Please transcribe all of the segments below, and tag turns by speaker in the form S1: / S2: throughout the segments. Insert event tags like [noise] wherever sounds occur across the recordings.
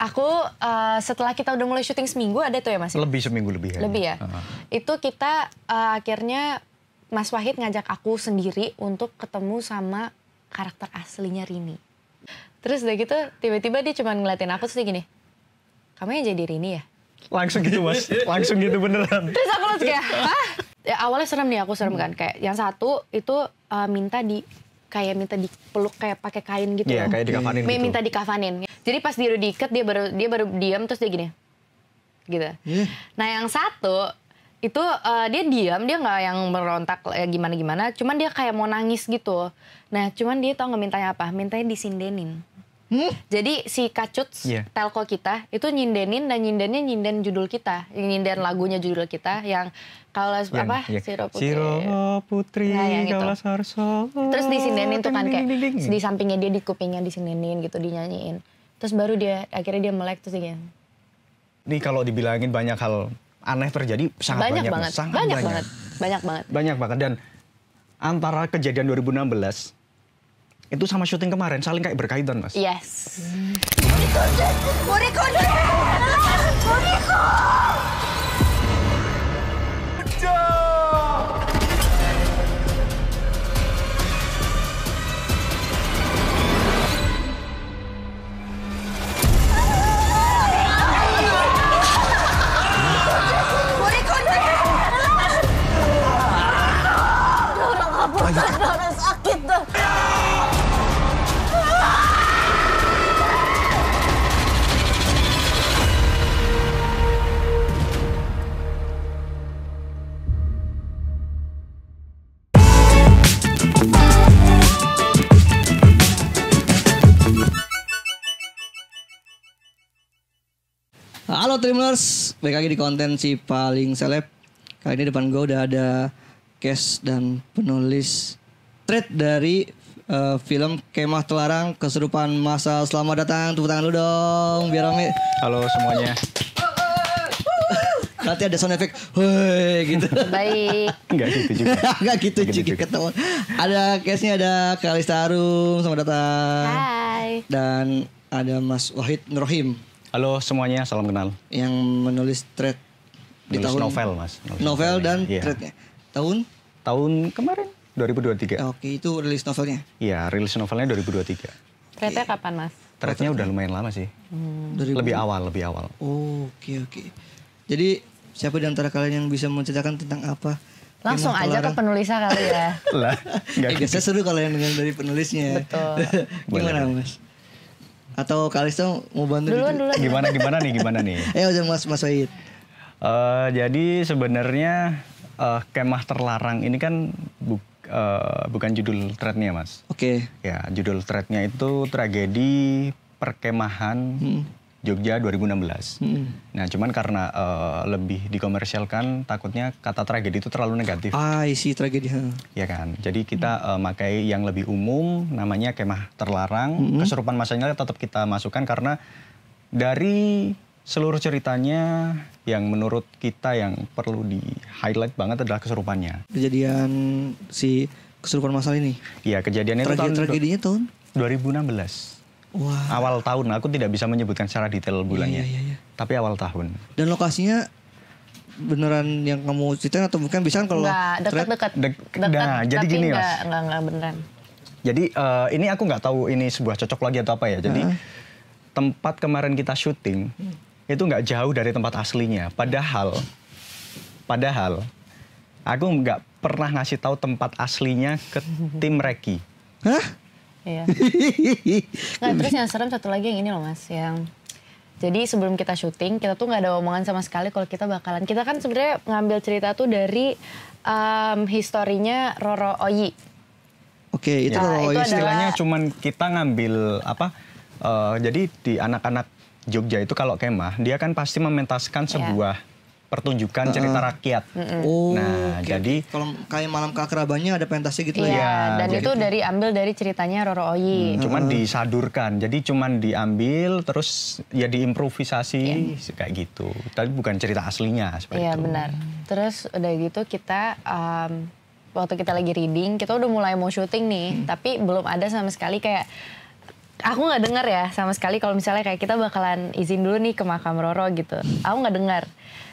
S1: aku uh, setelah kita udah mulai syuting seminggu ada tuh ya Mas? Lebih
S2: seminggu lebih. ya Lebih ya. Uh -huh.
S1: Itu kita uh, akhirnya Mas Wahid ngajak aku sendiri untuk ketemu sama karakter aslinya Rini. Terus udah gitu tiba-tiba dia cuma ngeliatin aku sih gini, kamu yang jadi Rini ya?
S2: Langsung gitu mas, langsung gitu beneran. Terus
S1: aku langsung kayak, Hah? Ya, awalnya serem nih aku serem kan, kayak yang satu itu uh, minta di kayak minta dipeluk kayak pakai kain gitu. Iya, yeah, kayak dikafanin hmm. gitu. Minta dikafanin. Jadi pas dia udah diikat dia baru dia baru diam terus dia gini. Gitu. Yeah. Nah, yang satu itu uh, dia diam dia nggak yang merontak ya eh, gimana gimana cuman dia kayak mau nangis gitu nah cuman dia tau nggak mintanya apa mintanya disindenin Hmm? Jadi si kacut yeah. telko kita itu nyindenin dan nyindennya nyinden judul kita, nyinden lagunya judul kita yang Kaulas iya, apa? Ya. Siro Putri. Siro Putri, nah, yang Kaulas Harso. Terus disindenin tuh kan kayak ding, ding, ding. di sampingnya dia di kupingnya disindenin gitu dinyanyiin. Terus baru dia akhirnya dia melek terus dia.
S2: Ini kalau dibilangin banyak hal aneh terjadi sangat banyak, banyak banget, sangat banyak, banyak banget, banyak banget. Banyak banget dan antara kejadian 2016 itu sama syuting kemarin saling kayak berkaitan mas.
S1: Yes. Moriko, Moriko, Moriko.
S2: sakit
S3: Halo Trimlers, balik lagi di konten si paling seleb Kali ini depan gue udah ada cast dan penulis portrait dari uh, film Kemah Telarang keserupaan Masa. Selamat datang, tepuk tangan dulu dong biar rame. Halo semuanya. [laughs] Nanti ada sound effect, hei gitu. Baik. [laughs] Gak gitu juga. [laughs] Gak gitu Gak gitu juga ketemu Ada case-nya ada Kalista Arum, selamat datang. Hai. Dan ada Mas Wahid Nurhim.
S2: Halo semuanya, salam kenal.
S3: Yang menulis thread
S2: di tahun novel, Mas. Novel, novel dan yeah. threadnya. Tahun? Tahun kemarin 2023. Oke, itu rilis novelnya? Iya, rilis novelnya 2023.
S1: Threadnya kapan, Mas?
S2: Threadnya udah lumayan lama sih.
S3: Hmm. Lebih
S2: awal, lebih awal.
S3: Oh, oke, okay, oke. Okay. Jadi, siapa di antara kalian yang bisa menceritakan tentang apa? Langsung aja Kelarang. ke
S1: penulisnya kali ya.
S3: [laughs] lah, gak eh, gitu. Saya seru kalau yang dengan dari penulisnya. Betul. [laughs] Gimana, Mas? Atau kalista mau bantu? Duluan, gitu? duluan. Gimana, gimana nih, gimana
S2: nih? [laughs] Ayo, Mas, Mas Wahid. Uh, eh, jadi sebenarnya uh, kemah terlarang ini kan bu uh, bukan judul threadnya mas. Oke. Okay. Ya judul threadnya itu tragedi perkemahan hmm. Jogja 2016. Hmm. Nah cuman karena uh, lebih dikomersialkan takutnya kata tragedi itu terlalu negatif. Ah isi tragedi. Ya kan. Jadi kita hmm. uh, eh, makai yang lebih umum namanya kemah terlarang. Hmm. Kesurupan masanya tetap kita masukkan karena dari seluruh ceritanya yang menurut kita yang perlu di highlight banget adalah kesurupannya.
S3: Kejadian si kesurupan masal ini?
S2: Iya, kejadiannya Tragedi, itu tahun tragedinya tahun 2016. Wah. Awal tahun, aku tidak bisa menyebutkan secara detail bulannya. Iya, iya, iya. Tapi awal tahun. Dan lokasinya beneran yang kamu ceritain atau bukan bisa kan kalau dekat-dekat. Dek, nah, jadi gini, Mas. Jadi uh, ini aku nggak tahu ini sebuah cocok lagi atau apa ya. Jadi uh -huh. tempat kemarin kita syuting, hmm itu nggak jauh dari tempat aslinya. Padahal, padahal aku nggak pernah ngasih tahu tempat aslinya ke tim Reki. Hah?
S1: Iya. [laughs] nggak terus yang serem satu lagi yang ini loh mas, yang jadi sebelum kita syuting, kita tuh nggak ada omongan sama sekali kalau kita bakalan. Kita kan sebenarnya ngambil cerita tuh dari um, historinya Roro Oyi.
S2: Oke, itu nah, Itu istilahnya cuman kita ngambil apa? Uh, jadi di anak-anak Jogja itu kalau kemah dia kan pasti mementaskan iya. sebuah yeah pertunjukan cerita rakyat.
S1: oh, nah okay.
S2: jadi kalau kayak malam keakrabannya ada pentasnya gitu iya, ya. Iya, dan jadi, itu
S1: dari ambil dari ceritanya Roro Oyi. Hmm, cuman
S2: disadurkan, jadi cuman diambil terus ya diimprovisasi yeah. kayak gitu. Tapi bukan cerita aslinya seperti yeah,
S1: itu. Iya benar. Terus udah gitu kita um, waktu kita lagi reading kita udah mulai mau syuting nih, hmm. tapi belum ada sama sekali kayak aku nggak dengar ya sama sekali kalau misalnya kayak kita bakalan izin dulu nih ke makam Roro gitu. Aku nggak dengar.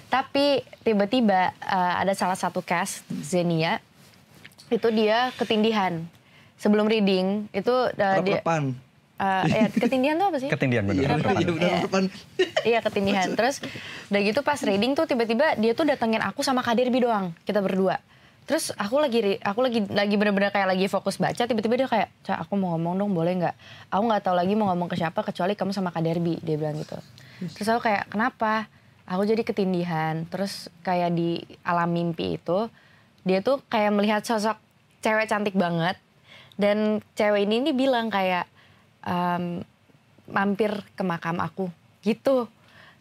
S1: Tapi tiba-tiba uh, ada salah satu cast Zenia itu dia ketindihan sebelum reading itu uh, dia Uh, ya, ketindihan tuh apa sih? Ketindihan benar. Iya, iya, iya. iya, ketindihan. Terus udah gitu pas reading tuh tiba-tiba dia tuh datengin aku sama Kadir bi doang, kita berdua terus aku lagi aku lagi lagi bener-bener kayak lagi fokus baca tiba-tiba dia kayak cak aku mau ngomong dong boleh nggak aku nggak tahu lagi mau ngomong ke siapa kecuali kamu sama Kak Derby dia bilang gitu terus aku kayak kenapa aku jadi ketindihan terus kayak di alam mimpi itu dia tuh kayak melihat sosok cewek cantik banget dan cewek ini ini bilang kayak um, mampir ke makam aku gitu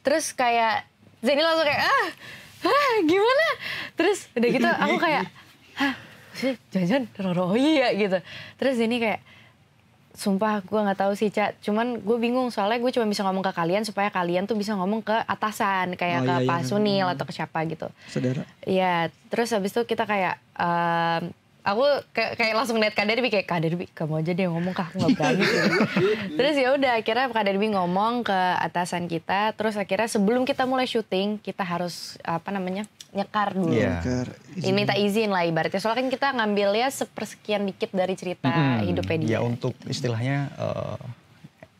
S1: terus kayak Zeni langsung kayak ah hah gimana terus udah gitu aku kayak hah jangan-jangan Roro Oyi oh, ya gitu terus ini kayak sumpah gue nggak tahu sih cak cuman gue bingung soalnya gue cuma bisa ngomong ke kalian supaya kalian tuh bisa ngomong ke atasan kayak oh, ke iya, iya Pak iya. Sunil atau ke siapa gitu saudara Iya terus habis itu kita kayak uh, aku kayak, kayak langsung liat Kak Derby kayak Kak Derby kamu aja deh ngomong kak aku nggak berani [laughs] terus ya udah akhirnya Kak Derby ngomong ke atasan kita terus akhirnya sebelum kita mulai syuting kita harus apa namanya nyekar dulu yeah. nyekar, izin. minta izin lah ibaratnya soalnya kan kita ngambil ya sepersekian dikit dari cerita hmm, hidupnya dia
S2: ya untuk istilahnya uh,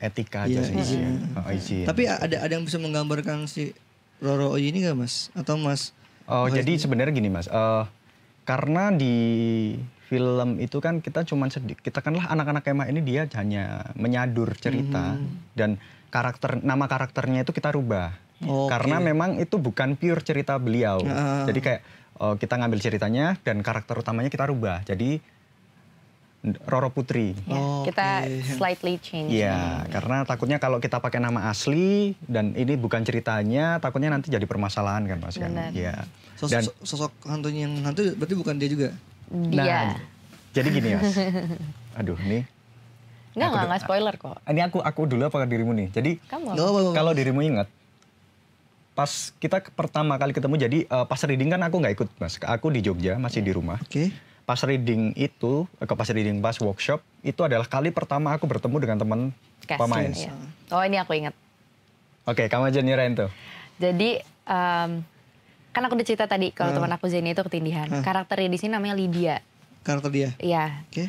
S2: etika aja yeah, sih izin. Iya. Iya. Oh, izin tapi ada ada yang bisa menggambarkan si Roro Oji ini gak mas atau mas Oh, oh jadi sebenarnya gini mas, uh, karena di film itu kan kita cuman sedikit kita kanlah anak-anak kemah ini dia hanya menyadur cerita hmm. dan karakter nama karakternya itu kita rubah okay. karena memang itu bukan pure cerita beliau uh. jadi kayak oh, kita ngambil ceritanya dan karakter utamanya kita rubah jadi Roro Putri. Ya, oh,
S1: kita okay. slightly change.
S2: Iya, karena takutnya kalau kita pakai nama asli dan ini bukan ceritanya, takutnya nanti jadi permasalahan kan Mas kan. Iya. Sosok, dan, sosok hantunya yang hantu berarti bukan dia juga. Dia. Nah, jadi gini Mas. [laughs] Aduh, nih
S1: Enggak, enggak, enggak spoiler kok.
S2: Ini aku aku dulu apa dirimu nih? Jadi
S1: Kamu. kalau
S2: dirimu ingat pas kita pertama kali ketemu jadi uh, pas reading kan aku nggak ikut Mas. Aku di Jogja, masih yeah. di rumah. Oke. Okay pas reading itu eh, ke pas reading pas workshop itu adalah kali pertama aku bertemu dengan teman pemain. Iya.
S1: Oh ini aku ingat.
S2: Oke, okay, kamu aja nyerahin tuh.
S1: Jadi um, kan aku udah cerita tadi kalau uh, teman aku Zeni itu ketindihan. Uh, Karakternya di sini namanya Lydia. Karakter dia. Iya. Oke. Okay.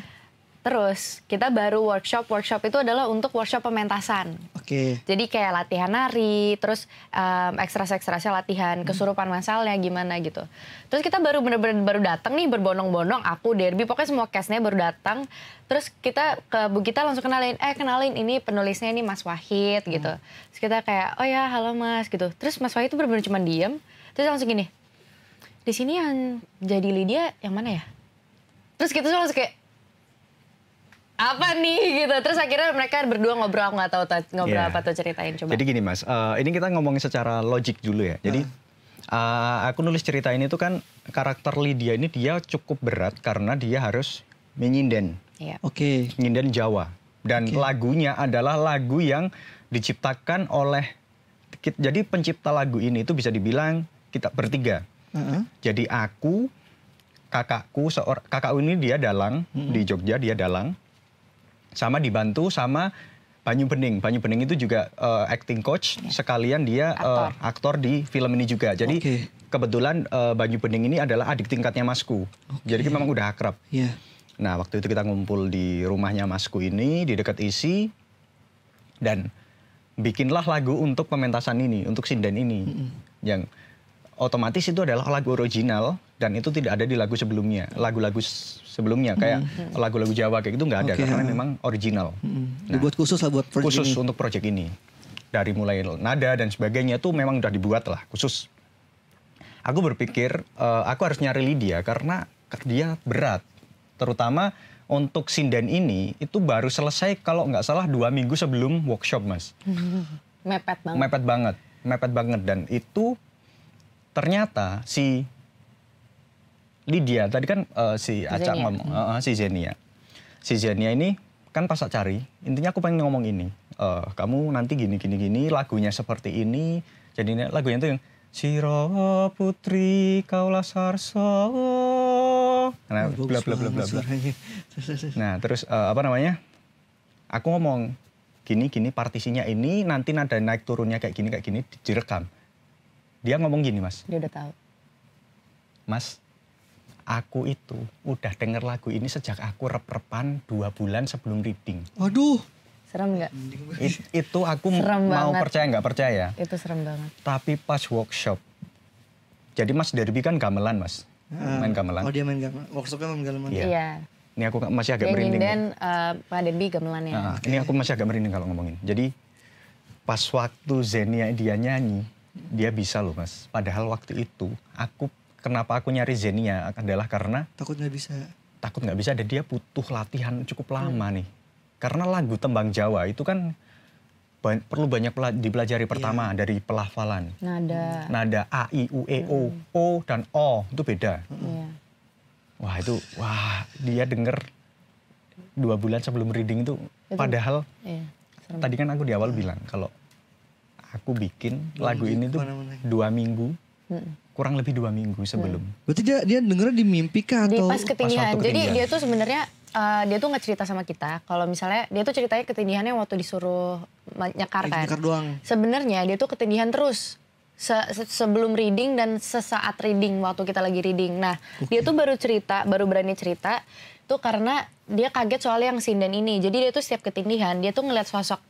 S1: Terus kita baru workshop. Workshop itu adalah untuk workshop pementasan. Oke. Okay. Jadi kayak latihan nari, terus um, ekstra-ekstrasnya latihan hmm. kesurupan masalnya gimana gitu. Terus kita baru bener-bener baru datang nih berbonong-bonong. Aku Derby, pokoknya semua castnya baru datang. Terus kita ke Bu Gita langsung kenalin, eh kenalin ini penulisnya ini Mas Wahid hmm. gitu. Terus kita kayak, oh ya halo Mas gitu. Terus Mas Wahid itu bener-bener cuma diem. Terus langsung gini, di sini yang jadi Lydia yang mana ya? Terus kita langsung kayak apa nih gitu terus akhirnya mereka berdua ngobrol nggak tahu ngobrol yeah. apa tuh ceritain coba
S2: jadi gini mas uh, ini kita ngomongin secara logik dulu ya jadi uh. Uh, aku nulis cerita ini tuh kan karakter Lydia ini dia cukup berat karena dia harus menyinden yeah. oke okay. nyinden Jawa dan okay. lagunya adalah lagu yang diciptakan oleh jadi pencipta lagu ini itu bisa dibilang kita bertiga uh -huh. jadi aku kakakku seorang kakakku ini dia dalang uh -huh. di Jogja dia dalang sama dibantu sama Banyu Bening. Banyu Bening itu juga uh, acting coach iya. sekalian dia eh, aktor. Uh, aktor di film ini juga. Jadi okay. kebetulan uh, Banyu Bening ini adalah adik tingkatnya Masku. Okay. Jadi memang udah akrab. Yeah. Nah waktu itu kita ngumpul di rumahnya Masku ini di dekat isi dan bikinlah lagu untuk pementasan ini, untuk sinden ini mm -hmm. yang otomatis itu adalah lagu original dan itu tidak ada di lagu sebelumnya lagu-lagu sebelumnya hmm. kayak mm lagu-lagu Jawa kayak gitu nggak ada okay, karena ya. memang original hmm nah, dibuat khusus lah buat khusus ini. untuk project ini dari mulai nada dan sebagainya itu memang udah dibuat lah khusus aku berpikir uh, aku harus nyari Lydia karena dia berat terutama untuk sinden ini itu baru selesai kalau nggak salah dua minggu sebelum workshop mas
S1: [laughs] mepet banget mepet
S2: banget mepet banget dan itu ternyata si Lydia tadi kan uh, si Aca ngomong uh, si Zenia. Si Zenia ini kan pas cari, intinya aku pengen ngomong ini. Uh, kamu nanti gini gini gini lagunya seperti ini. Jadi ini lagunya tuh yang Siro putri kaulah sarso. Nah, bla bla bla bla bla. Nah, terus uh, apa namanya? Aku ngomong gini gini partisinya ini nanti nada naik turunnya kayak gini kayak gini direkam. Dia ngomong gini, Mas. Dia udah tahu. Mas, aku itu udah denger lagu ini sejak aku rep-repan dua bulan sebelum reading.
S3: Waduh. Serem nggak?
S2: It, itu aku [laughs] serem mau banget. percaya nggak percaya.
S1: Itu serem banget.
S2: Tapi pas workshop, jadi Mas Derby kan gamelan Mas, hmm. main gamelan. Oh dia main gamelan, workshopnya main gamelan. Iya. Yeah. Ini aku masih agak dia merinding. Dan
S1: uh, eh, Pak Derby ya. Nah, okay.
S2: Ini aku masih agak merinding kalau ngomongin. Jadi pas waktu Zenia dia nyanyi, dia bisa loh Mas. Padahal waktu itu aku kenapa aku nyari Zenia adalah karena takut nggak bisa. Takut nggak bisa dan dia butuh latihan cukup hmm. lama hmm. nih. Karena lagu tembang Jawa itu kan ba perlu banyak dipelajari iya. pertama yeah. dari pelafalan.
S1: Nada.
S2: Nada A, I, U, E, O. Hmm. O dan O itu beda. hmm. Iya. Wah itu, wah dia denger dua bulan sebelum reading itu. padahal ya, tadi kan aku di awal hmm. bilang kalau aku bikin lagu ini tuh dua minggu. Hmm kurang lebih dua minggu hmm. sebelum. Hmm. Berarti dia dia dengernya di mimpi kah atau di pas ketindihan. Pas Jadi dia
S1: tuh sebenarnya uh, dia tuh nggak cerita sama kita. Kalau misalnya dia tuh ceritanya ketindihannya waktu disuruh nyekar kan. Nyekar doang. Sebenarnya dia tuh ketindihan terus. Se -se sebelum reading dan sesaat reading waktu kita lagi reading. Nah, okay. dia tuh baru cerita, baru berani cerita tuh karena dia kaget soal yang sinden ini. Jadi dia tuh setiap ketindihan dia tuh ngeliat sosok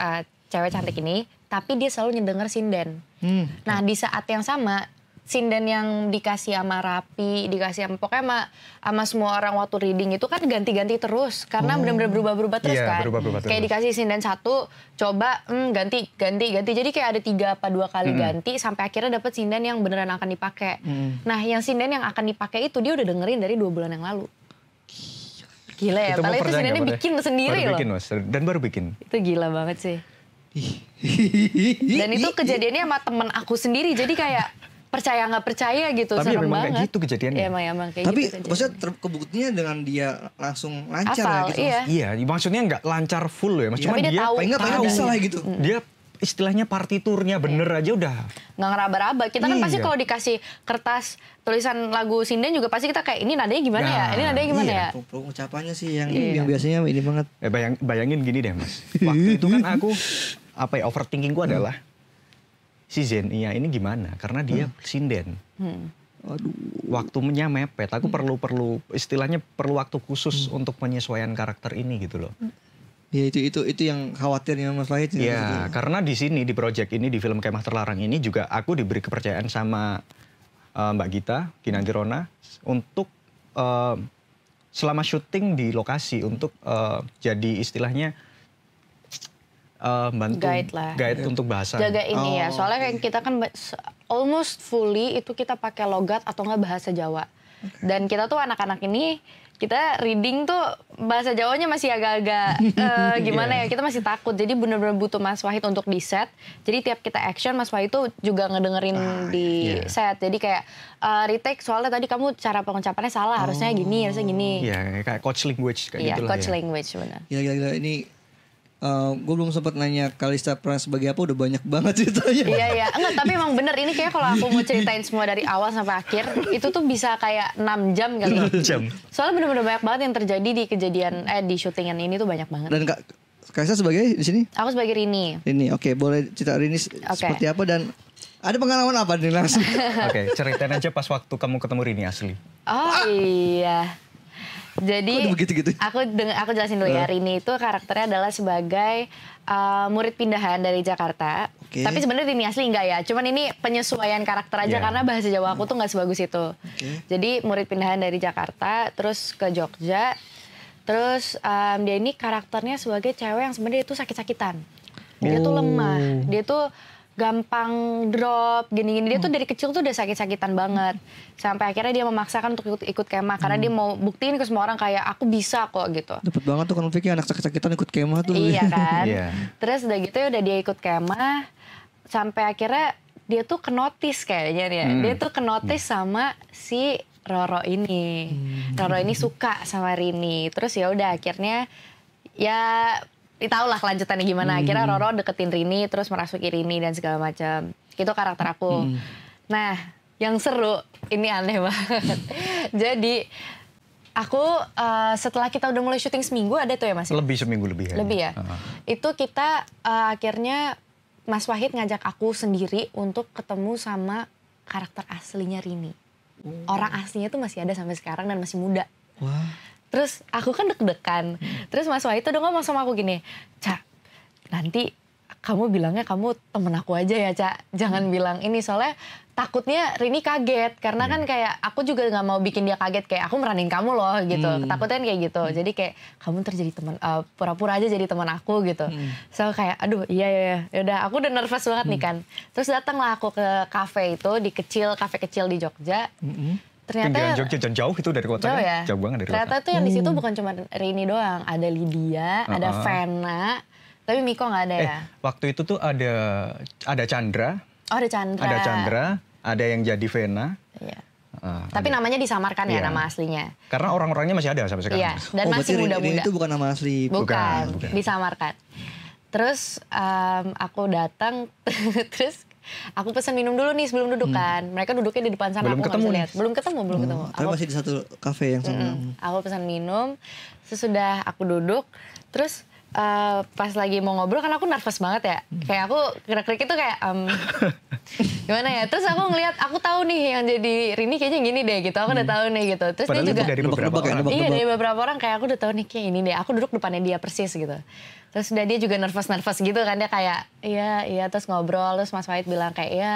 S1: uh, cewek cantik ini, tapi dia selalu ngedenger sinden. Hmm. Nah, di saat yang sama sinden yang dikasih sama Rapi, dikasih sama pokoknya sama, sama semua orang waktu reading itu kan ganti-ganti terus karena oh. benar-benar berubah-berubah terus yeah, kan. Berubah-berubah terus. dikasih sinden satu, coba hmm, ganti, ganti, ganti. Jadi kayak ada tiga apa dua kali mm. ganti sampai akhirnya dapat sinden yang beneran akan dipakai. Mm. Nah, yang sinden yang akan dipakai itu dia udah dengerin dari dua bulan yang lalu. Gila ya, padahal itu sinden bikin sendiri baru loh.
S2: mas. Dan baru bikin.
S1: Itu gila banget sih. [laughs] Dan itu kejadiannya sama temen aku sendiri, jadi kayak percaya nggak percaya gitu tapi ya serem ya memang banget. kayak gitu kejadiannya ya, emang, emang kayak tapi gitu kejadiannya.
S2: maksudnya terbuktinya dengan dia langsung lancar Asal, ya gitu iya. iya maksudnya nggak lancar full loh ya mas iya. cuma dia, dia tahu, nggak tahu bisa gitu hmm. dia istilahnya partiturnya iya. bener iya. aja udah
S1: nggak ngeraba-raba kita kan pasti iya. kalau dikasih kertas tulisan lagu sinden juga pasti kita kayak ini nadanya gimana nah, ya ini nah, nadanya gimana iya. ya
S2: ucapannya sih yang iya. yang biasanya ini banget eh bayang bayangin gini deh mas waktu itu kan aku apa ya overthinking gue adalah si Zenia ini gimana? Karena dia hmm. sinden. Hmm. Aduh. Waktunya mepet. Aku hmm. perlu perlu istilahnya perlu waktu khusus hmm. untuk penyesuaian karakter ini gitu loh. Hmm.
S3: Ya itu itu itu yang khawatirnya Mas Wahid. Ya,
S2: ya karena di sini di project ini di film Kemah Terlarang ini juga aku diberi kepercayaan sama uh, Mbak Gita Kinanti Rona untuk uh, selama syuting di lokasi untuk uh, jadi istilahnya uh, bantu guide lah guide yeah. untuk bahasa jaga ini ya. oh. ya soalnya
S1: kayak kita kan almost fully itu kita pakai logat atau nggak bahasa Jawa okay. dan kita tuh anak-anak ini kita reading tuh bahasa Jawanya masih agak-agak uh, [laughs] gimana yeah. ya kita masih takut jadi bener-bener butuh Mas Wahid untuk di set jadi tiap kita action Mas Wahid tuh juga ngedengerin ah, di yeah. Iya. set jadi kayak uh, retake soalnya tadi kamu cara pengucapannya salah oh. harusnya gini harusnya gini ya
S2: yeah, kayak coach language kayak yeah, gitu coach ya.
S1: language benar
S3: ya ya iya. ini Uh, eh, gue belum sempat nanya Kalista pernah sebagai apa udah banyak banget ceritanya. Iya
S1: iya, enggak tapi emang bener ini kayak kalau aku mau ceritain semua dari awal sampai akhir itu tuh bisa kayak 6 jam kali. 6 jam. Soalnya bener-bener banyak banget yang terjadi di kejadian eh di syutingan ini tuh banyak banget. Dan
S3: Kak Kalista sebagai di sini?
S1: Aku sebagai Rini.
S3: Rini, oke, okay. boleh cerita Rini
S1: okay. seperti
S2: apa dan ada pengalaman apa nih langsung? Oke, okay, ceritain aja pas waktu kamu ketemu Rini asli.
S1: Oh ah. iya. Jadi begitu -gitu? aku dengan aku jelasin dulu uh. ya. Rini itu karakternya adalah sebagai uh, murid pindahan dari Jakarta. Okay. Tapi sebenarnya Rini asli enggak ya. Cuman ini penyesuaian karakter aja yeah. karena bahasa Jawa aku tuh nggak sebagus itu. Okay. Jadi murid pindahan dari Jakarta terus ke Jogja. Terus um, dia ini karakternya sebagai cewek yang sebenarnya itu sakit-sakitan. Dia oh. tuh lemah. Dia tuh gampang drop gini-gini dia tuh hmm. dari kecil tuh udah sakit-sakitan banget sampai akhirnya dia memaksakan untuk ikut, ikut kemah karena hmm. dia mau buktiin ke semua orang kayak aku bisa kok gitu
S3: dapat banget tuh konfliknya anak sakit-sakitan ikut kema tuh iya kan [laughs] yeah.
S1: terus udah gitu ya udah dia ikut kema sampai akhirnya dia tuh kenotis kayaknya nih hmm. dia tuh kenotis hmm. sama si Roro ini hmm. Roro ini suka sama Rini terus ya udah akhirnya ya tahu lah kelanjutannya gimana. Hmm. Akhirnya Roro deketin Rini, terus merasuki Rini dan segala macam. Itu karakter aku. Hmm. Nah, yang seru ini aneh [laughs] banget. Jadi aku uh, setelah kita udah mulai syuting seminggu ada tuh ya Mas?
S2: Lebih seminggu lebih. Ya. Lebih ya. Uh.
S1: Itu kita uh, akhirnya Mas Wahid ngajak aku sendiri untuk ketemu sama karakter aslinya Rini. Oh. Orang aslinya tuh masih ada sampai sekarang dan masih muda. Wah. Terus aku kan deg-degan. Hmm. Terus Mas Wahid tuh udah ngomong sama aku gini, Cak, nanti kamu bilangnya kamu temen aku aja ya Cak. Jangan hmm. bilang ini soalnya takutnya Rini kaget. Karena hmm. kan kayak aku juga gak mau bikin dia kaget. Kayak aku meranin kamu loh gitu. Hmm. Takutnya kayak gitu. Hmm. Jadi kayak kamu terjadi teman pura eh, pura-pura aja jadi teman aku gitu. Hmm. So kayak aduh iya iya, iya. ya udah aku udah nervous banget hmm. nih kan. Terus datanglah aku ke kafe itu di kecil, kafe kecil di Jogja. Hmm ternyata tinggal Jogja
S2: jauh, jauh itu dari kota jauh kan? ya? jauh banget dari ternyata kota. tuh yang di situ hmm. bukan
S1: cuma Rini doang ada Lydia uh huh ada Vena tapi Miko nggak ada eh, ya
S2: waktu itu tuh ada ada Chandra
S1: oh ada Chandra ada Chandra
S2: ada yang jadi Vena iya. Uh, Tapi
S1: ada. namanya disamarkan ya iya. ya nama aslinya.
S2: Karena orang-orangnya masih ada sampai sekarang. Iya, dan oh, masih muda-muda. itu bukan nama asli. Bukan, bukan. bukan.
S1: disamarkan. Terus um, aku datang, [laughs] terus Aku pesan minum dulu nih sebelum duduk hmm. Kan. Mereka duduknya di depan sana belum aku ketemu lihat. Belum ketemu, belum oh, ketemu. Tapi
S3: aku, masih di satu kafe yang sama. Mm
S1: Aku pesan minum, sesudah aku duduk, terus uh, pas lagi mau ngobrol kan aku nervous banget ya. Hmm. Kayak aku gerak-gerik itu kayak um, [laughs] gimana ya. Terus aku ngelihat aku tahu nih yang jadi Rini kayaknya gini deh gitu. Aku udah hmm. tahu nih gitu. Terus Padahal dia juga dari beberapa ya, orang. Iya dari beberapa orang kayak aku udah tahu nih kayak ini deh. Aku duduk depannya dia persis gitu. Terus udah dia juga nervous-nervous gitu kan dia kayak iya iya terus ngobrol terus Mas Wahid bilang kayak iya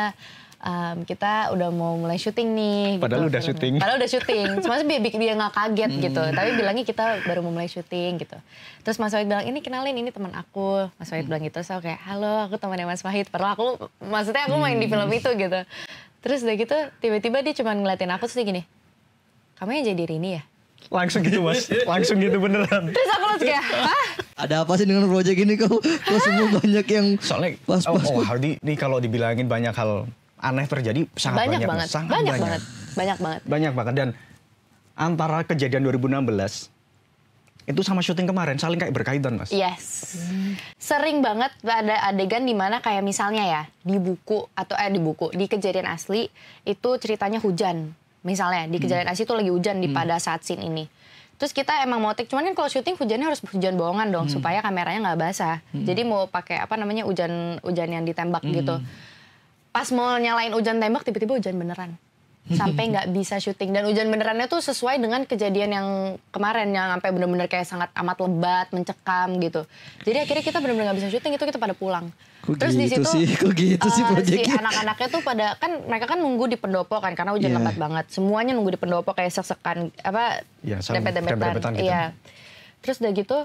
S1: um, kita udah mau mulai syuting nih. Padahal gitu, udah syuting. Padahal udah syuting. [laughs] Cuma bikin dia nggak kaget gitu. hmm. gitu. Tapi bilangnya kita baru mau mulai syuting gitu. Terus Mas Wahid bilang, ini kenalin ini teman aku. Mas Wahid hmm. bilang gitu, saya so, kayak, halo aku temannya Mas Wahid. Padahal aku, maksudnya aku main hmm. di film hmm. itu gitu. Terus udah gitu, tiba-tiba dia cuma ngeliatin aku sih gini, kamu yang jadi Rini ya?
S2: Langsung gitu mas, [laughs] langsung gitu beneran. Terus
S1: aku langsung kayak, hah?
S2: Ada apa sih dengan proyek ini kau? Kau semua [laughs] banyak yang Soalnya, pas-pas. Oh, oh Hardy, ini kalau dibilangin banyak hal aneh terjadi sangat banyak, banyak banget. Sangat banyak, banyak banget. Banyak banget. Banyak banget dan antara kejadian 2016 itu sama syuting kemarin saling kayak berkaitan mas. Yes,
S1: sering banget ada adegan di mana kayak misalnya ya di buku atau eh di buku di kejadian asli itu ceritanya hujan misalnya di hmm. kejadian hmm. asli itu lagi hujan di hmm. pada saat scene ini. Terus kita emang mau take, cuman kan kalau syuting hujannya harus hujan bohongan dong hmm. supaya kameranya nggak basah. Hmm. Jadi mau pakai apa namanya hujan hujan yang ditembak hmm. gitu pas mau nyalain hujan tembak tiba-tiba hujan beneran sampai nggak bisa syuting dan hujan benerannya tuh sesuai dengan kejadian yang kemarin yang sampai bener-bener kayak sangat amat lebat mencekam gitu jadi akhirnya kita bener-bener nggak bisa syuting itu kita pada pulang
S2: Kok terus gitu di situ sih, kok gitu
S1: uh, sih eh, si anak-anaknya tuh pada kan mereka kan nunggu di pendopo kan karena hujan yeah. lebat banget semuanya nunggu di pendopo kayak sesekan apa ya, dempet-dempetan gitu. iya terus udah gitu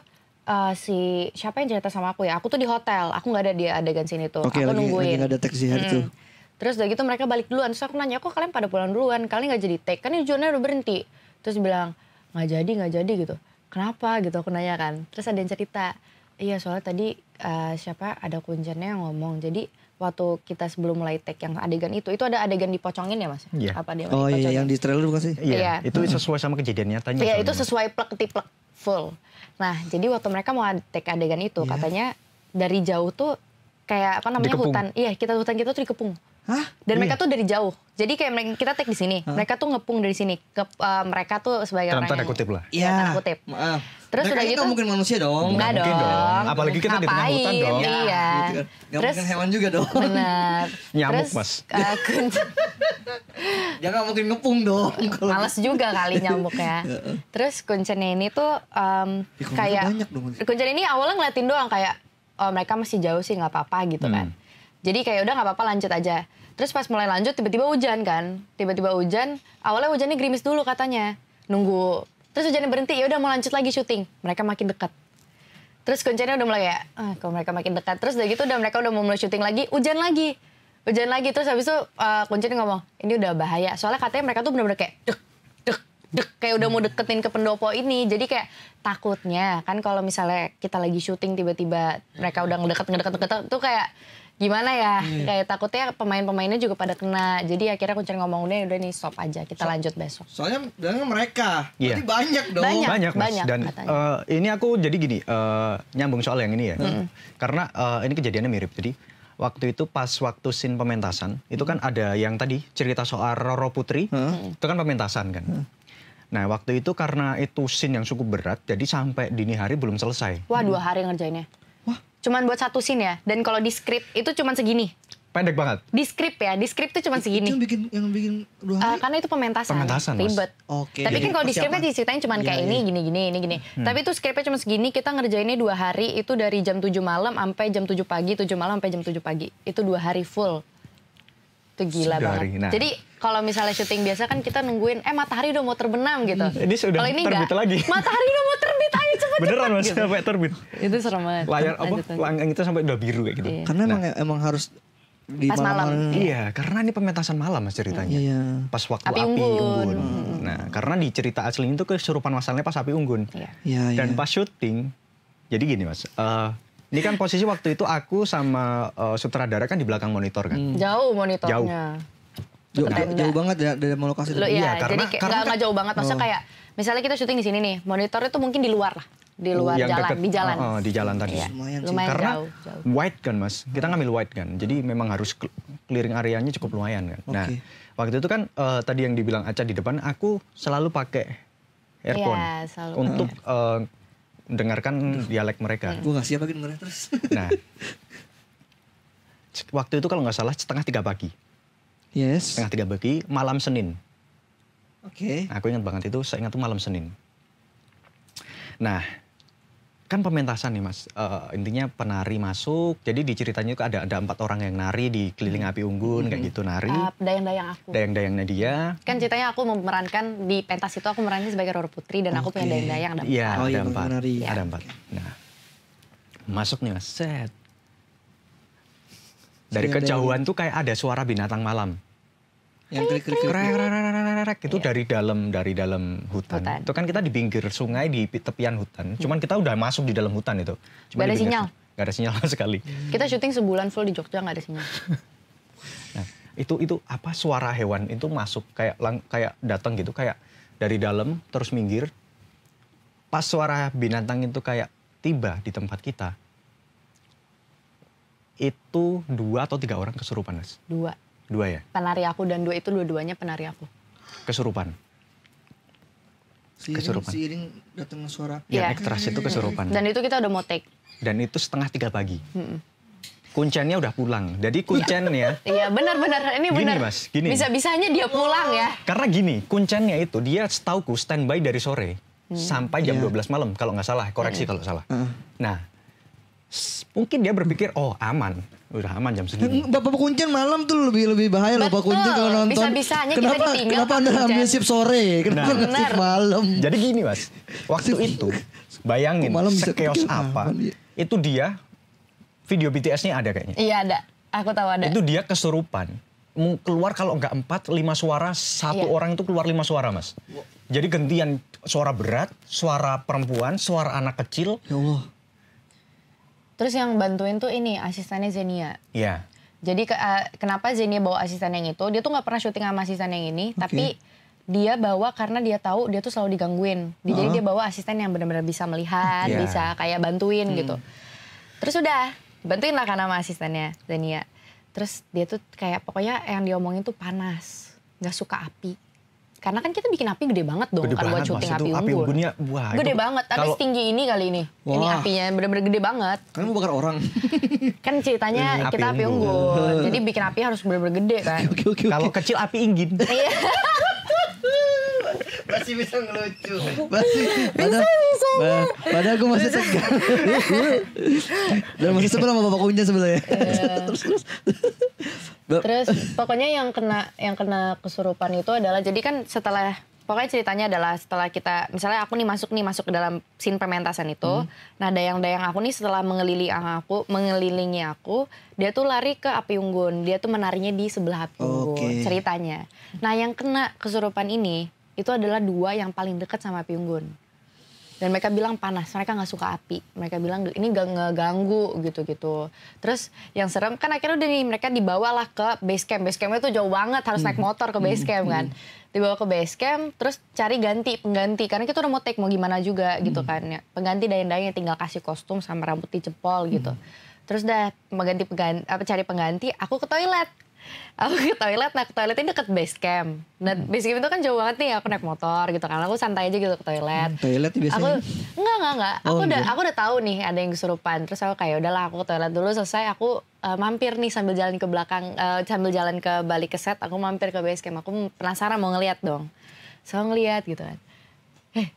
S1: uh, si siapa yang cerita sama aku ya aku tuh di hotel aku nggak ada di adegan sini tuh okay, aku lagi, nungguin lagi gak
S3: ada taksi hari hmm.
S1: terus udah gitu mereka balik duluan terus aku nanya kok kalian pada pulang duluan kalian nggak jadi take kan ini udah berhenti terus bilang nggak jadi nggak jadi gitu kenapa gitu aku nanya kan terus ada yang cerita iya soalnya tadi uh, siapa ada kuncinya yang ngomong jadi waktu kita sebelum mulai take yang adegan itu itu ada adegan dipocongin ya mas yeah. apa dia oh
S2: iya yang di trailer bukan
S1: sih iya yeah. yeah. itu
S2: sesuai sama kejadian nyatanya iya yeah, itu sesuai
S1: plek tiplek full nah jadi waktu mereka mau take adegan itu yeah. katanya dari jauh tuh kayak apa namanya dikepung. hutan iya kita hutan kita tuh dikepung Hah? Dan yeah. mereka tuh dari jauh. Jadi kayak mereka kita take di sini, Huh? mereka tuh ngepung dari sini. Ke, uh, mereka tuh sebagai orang tanda kutip lah. Iya. Tanda kutip. Uh. Terus nah, udah gitu mungkin manusia
S3: dong. Enggak dong. dong. Apalagi kita Ngapain? di tengah hutan dong. Iya. Ya, Terus, mungkin hewan juga dong. Benar.
S1: [laughs] Nyamuk Terus, mas. Eh, [laughs]
S3: ya kunci... mungkin ngepung dong.
S1: Males juga kali nyamuk ya. [laughs] Terus kuncen ini tuh um, ya, kayak banyak dong. Kuncen ini awalnya ngeliatin doang kayak oh mereka masih jauh sih nggak apa-apa gitu hmm. kan. Jadi kayak udah nggak apa-apa lanjut aja. Terus pas mulai lanjut tiba-tiba hujan kan. Tiba-tiba hujan, awalnya hujannya gerimis dulu katanya. Nunggu Terus hujannya berhenti, ya udah mau lanjut lagi syuting. Mereka makin dekat. Terus kuncinya udah mulai ya, ah, kalau mereka makin dekat. Terus udah gitu udah mereka udah mau mulai syuting lagi, hujan lagi. Hujan lagi, terus habis itu uh, kuncinya ngomong, ini udah bahaya. Soalnya katanya mereka tuh bener-bener kayak, dek, dek, dek. Kayak udah mau deketin ke pendopo ini. Jadi kayak takutnya kan kalau misalnya kita lagi syuting tiba-tiba mereka udah ngedeket, ngedeket, ngedeket. Tuh kayak gimana ya hmm. kayak takutnya pemain-pemainnya juga pada kena jadi akhirnya kuncir ngomong udah udah nih stop aja kita so, lanjut besok
S2: soalnya dengan mereka yeah. berarti banyak dong banyak banyak, mas. banyak dan uh, ini aku jadi gini uh, nyambung soal yang ini ya -hmm. karena uh, ini kejadiannya mirip jadi waktu itu pas waktu sin pementasan itu kan ada yang tadi cerita soal Roro Putri hmm. itu kan pementasan kan hmm. Nah waktu itu karena itu scene yang cukup berat, jadi sampai dini hari belum selesai.
S1: Wah dua hari ngerjainnya? Cuman buat satu scene ya. Dan kalau di skrip itu cuman segini. Pendek banget. Di skrip ya, di skrip tuh cuman segini. Itu yang bikin yang bikin dua hari. Uh, karena itu pementasan. Pementasan. Ribet. Oke. Tapi kan kalau di skripnya diceritain cuman kayak iya, ini iya. gini gini ini gini. Hmm. Tapi itu skripnya cuma segini, kita ngerjainnya dua hari itu dari jam tujuh malam sampai jam tujuh pagi, tujuh malam sampai jam tujuh pagi. Itu dua hari full. Itu gila sudah banget. Nah. Jadi kalau misalnya syuting biasa kan kita nungguin eh matahari udah mau terbenam gitu. Ini sudah kalo ini terbit enggak, lagi. Matahari udah mau terbit ayo cepet Beneran mas gitu. sampai terbit. Itu serem banget. Layar apa? Langit
S2: itu sampai udah biru kayak gitu. Iya. Karena nah. emang, harus di pas malam. malam. Iya, iya, karena ini pementasan malam mas ceritanya. Iya. Pas waktu api, api unggun. unggun. Hmm. Nah, karena di cerita aslinya itu kesurupan masalahnya pas api unggun. Iya. iya. Dan iya. pas syuting, jadi gini mas, uh, ini kan posisi waktu itu aku sama uh, sutradara kan di belakang monitor kan. Hmm.
S1: Jauh monitornya. Jauh.
S2: Jauh, jauh, jauh banget ya dari lokasi.
S3: itu. iya, ya, karena, jadi karena
S1: nggak kan, jauh banget. Maksudnya oh. kayak misalnya kita syuting di sini nih, monitor itu mungkin di luar lah, di oh, luar jalan, deket, di jalan. Oh, oh,
S2: di jalan tadi. Iya, lumayan, lumayan karena jauh, White wide kan mas, kita ngambil white kan, jadi memang harus clearing areanya cukup lumayan kan. Okay. Nah waktu itu kan uh, tadi yang dibilang Aca di depan, aku selalu pakai
S1: iya, earphone ya, untuk
S2: uh, dengarkan dialek mereka. Gue gak siap lagi dengarnya terus. Nah, [laughs] waktu itu kalau nggak salah setengah tiga pagi. Yes. Setengah tiga pagi, malam Senin. Oke. Okay. Nah, aku ingat banget itu, saya ingat itu malam Senin. Nah, kan pementasan nih mas uh, intinya penari masuk jadi di ceritanya itu ada ada empat orang yang nari di keliling api unggun mm -hmm. kayak gitu nari uh,
S1: dayang-dayang aku
S2: dayang-dayangnya dia
S1: kan ceritanya aku memerankan di pentas itu aku merankan sebagai Roro Putri dan okay. aku punya dayang-dayang ada iya, empat oh, ada empat
S2: Ya. ada empat nah masuk nih mas set dari kejauhan tuh kayak ada suara binatang malam yang klik klik klik itu dari dalam dari dalam hutan. hutan. Itu kan kita di pinggir sungai di tepian hutan. Cuman kita udah masuk di dalam hutan itu. Cuma gak ada sinyal. Gak ada sinyal sekali. Hmm.
S1: Kita syuting sebulan full di Jogja gak ada sinyal.
S2: [laughs] nah, itu itu apa suara hewan itu masuk kayak lang, kayak datang gitu kayak dari dalam terus minggir. Pas suara binatang itu kayak tiba di tempat kita. Itu dua atau tiga orang kesurupan, Guys. Dua Dua ya?
S1: Penari aku dan dua itu dua-duanya penari aku.
S2: Kesurupan? Seiring, kesurupan.
S1: Seiring datang suara. Ya, yeah. ekstras itu kesurupan. Dan itu kita udah mau take.
S2: Dan itu setengah tiga pagi. Mm -mm. Kuncennya udah pulang. Jadi kuncennya...
S1: Ya. iya benar-benar, ini benar. Gini mas,
S2: gini. Bisa-bisanya
S1: dia pulang ya.
S2: Karena gini, kuncennya itu dia setauku standby dari sore. Hmm. Sampai jam yeah. Iya. 12 malam kalau nggak salah, koreksi iya. kalau salah. Nah, mungkin dia berpikir, oh aman Udah aman jam segini. Bapak Kuncen malam tuh lebih lebih bahaya loh Bapak Kuncen kalau nonton. Bisa-bisanya kenapa, kita ditinggal. Kenapa Anda ambil sip sore? Kenapa nah, ngasih malam? Jadi gini Mas, waktu itu bayangin malam sekeos apa. Malam, ya. Itu dia video BTS-nya ada kayaknya.
S1: Iya ada. Aku tahu ada. Itu
S2: dia kesurupan. Keluar kalau enggak empat, lima suara, satu iya. orang itu keluar lima suara mas. Jadi gantian suara berat, suara perempuan, suara anak kecil. Ya Allah
S1: Terus yang bantuin tuh ini asistennya Zenia. Iya. Jadi ke, uh, kenapa Zenia bawa asisten yang itu? Dia tuh nggak pernah syuting sama asisten yang ini, okay. tapi dia bawa karena dia tahu dia tuh selalu digangguin. Jadi uh-huh. Jadi dia bawa asisten yang benar-benar bisa melihat, yeah. bisa kayak bantuin gitu. hmm. gitu. Terus udah, bantuin lah karena sama asistennya Zenia. Terus dia tuh kayak pokoknya yang diomongin tuh panas, nggak suka api. Karena kan kita bikin api gede banget dong gede kan banget, buat syuting api, api unggun.
S2: wah, gede itu, banget, tapi setinggi
S1: ini kali ini. Wah, ini apinya bener-bener gede banget. Kan mau bakar orang. [laughs] kan ceritanya api kita api unggun. [laughs] Jadi bikin api harus bener-bener gede kan.
S2: [laughs] Kalau kecil api ingin. Iya
S3: masih bisa ngelucu
S1: [laughs] masih bisa bisa
S2: padahal gue masih tegang
S3: dan masih sebel sama bapak kunya sebelah ya iya. terus terus
S1: terus pokoknya yang kena yang kena kesurupan itu adalah jadi kan setelah pokoknya ceritanya adalah setelah kita misalnya aku nih masuk nih masuk ke dalam scene pementasan itu hmm. nah dayang-dayang aku nih setelah mengelilingi aku mengelilingi aku dia tuh lari ke api unggun dia tuh menarinya di sebelah api unggun okay. ceritanya nah yang kena kesurupan ini itu adalah dua yang paling dekat sama api unggun. Dan mereka bilang panas, mereka nggak suka api. Mereka bilang ini gak ngeganggu gitu-gitu. Terus yang serem kan akhirnya udah nih mereka dibawa lah ke base camp. Base campnya tuh jauh banget, harus hmm. naik motor ke base hmm. camp kan. Hmm. Dibawa ke base camp, terus cari ganti pengganti. Karena kita udah mau take mau gimana juga gitu hmm. kan. Ya. Pengganti daya dayanya tinggal kasih kostum sama rambut di dicepol gitu. Terus dah mengganti pengganti apa cari pengganti, aku ke toilet aku ke toilet nah ke toiletnya deket base camp nah hmm. base camp itu kan jauh banget nih aku naik motor gitu kan aku santai aja gitu ke toilet hmm,
S3: toilet ya biasanya aku
S1: enggak enggak enggak oh, aku udah enggak. aku udah tahu nih ada yang kesurupan terus aku kayak udahlah aku ke toilet dulu selesai aku uh, mampir nih sambil jalan ke belakang uh, sambil jalan ke balik ke set aku mampir ke base camp aku penasaran mau ngeliat dong so ngeliat gitu kan eh,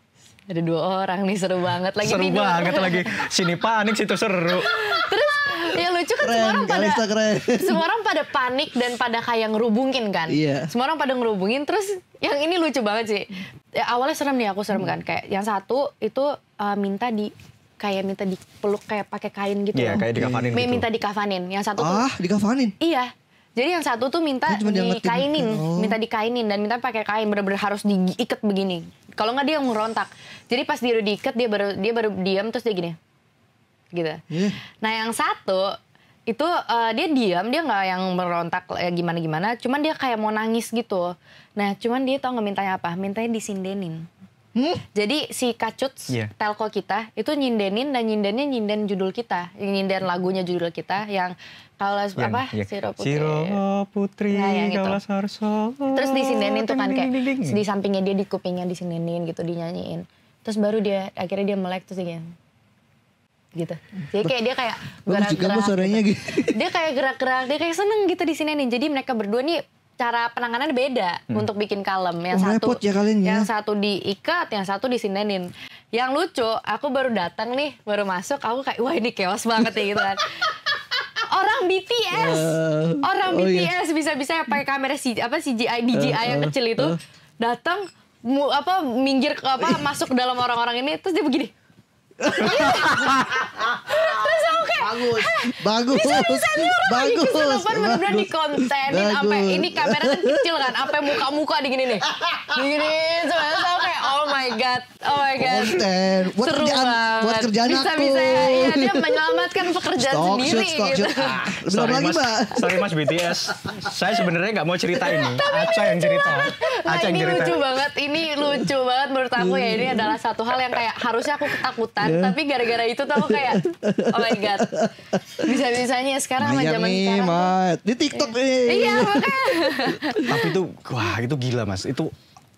S1: ada dua orang nih seru banget lagi seru banget lagi
S2: sini panik situ seru [laughs]
S1: terus ya lucu kan keren, semua orang kan, pada keren. [laughs] semua orang pada panik dan pada kayak ngerubungin kan. Iya. Semua orang pada ngerubungin terus yang ini lucu banget sih. Ya, awalnya serem nih aku serem kan kayak yang satu itu uh, minta di kayak minta dipeluk kayak pakai kain gitu. Iya, yeah, kayak dikafanin gitu. Minta dikafanin. Yang satu ah, tuh dikafanin. Iya. Jadi yang satu tuh minta dikainin, oh. minta dikainin dan minta pakai kain bener-bener harus diikat begini. Kalau nggak dia ngurontak. Jadi pas dia udah diikat dia baru dia baru diam terus dia gini gitu. Yeah. Nah yang satu itu uh, dia diam dia nggak yang merontak kayak eh, gimana gimana cuman dia kayak mau nangis gitu nah cuman dia tau nggak mintanya apa mintanya disindenin hmm? jadi si kacut yeah. telco kita itu nyindenin dan nyindennya nyinden judul kita nyinden lagunya judul kita yang kalau apa yeah. siro putri siro
S2: putri nah, yang itu. Sarso. terus disindenin tuh kan kayak di
S1: sampingnya dia di kupingnya disindenin gitu dinyanyiin terus baru dia akhirnya dia melek terus dia gitu. Jadi kayak dia kayak gerak-gerak. suaranya gitu. [laughs] Dia kayak gerak-gerak, dia kayak seneng gitu di sini nih. Jadi mereka berdua nih cara penanganannya beda hmm. untuk bikin kalem. Yang oh, satu ya kalian, ya. yang satu diikat, yang satu disinenin. Yang lucu, aku baru datang nih, baru masuk, aku kayak wah ini chaos banget ya gitu kan. [laughs] orang BTS, uh, orang oh BTS iya. bisa-bisa pakai kamera C, apa CGI, DJI uh, eh, yang eh, kecil itu uh. datang mu, apa minggir apa [laughs] masuk dalam orang-orang ini terus dia begini Terus aku kayak bagus, bagus, bisa bisa dulu bagus, bagus, bener-bener di ini apa ini kamera kan kecil kan, apa muka-muka di gini nih, di gini. Sebenarnya aku kayak oh my god, oh my god, konten, buat Seru kerjaan, banget. buat kerjaan bisa, aku. Bisa bisa, iya dia menyelamatkan pekerjaan stok, sendiri. Shoot, stok, gitu. shoot. Ah, sorry,
S2: mas, Sorry mas BTS, saya sebenarnya gak mau cerita ini. Aca yang cerita. Nah, Aca yang ini lucu banget,
S1: ini lucu banget menurut aku ya ini adalah satu hal yang kayak harusnya aku ketakutan Iya. tapi gara-gara itu tuh aku kayak oh my god bisa-bisanya sekarang sama zaman
S2: sekarang di TikTok iya.
S1: nih iya makanya
S2: tapi itu wah itu gila mas itu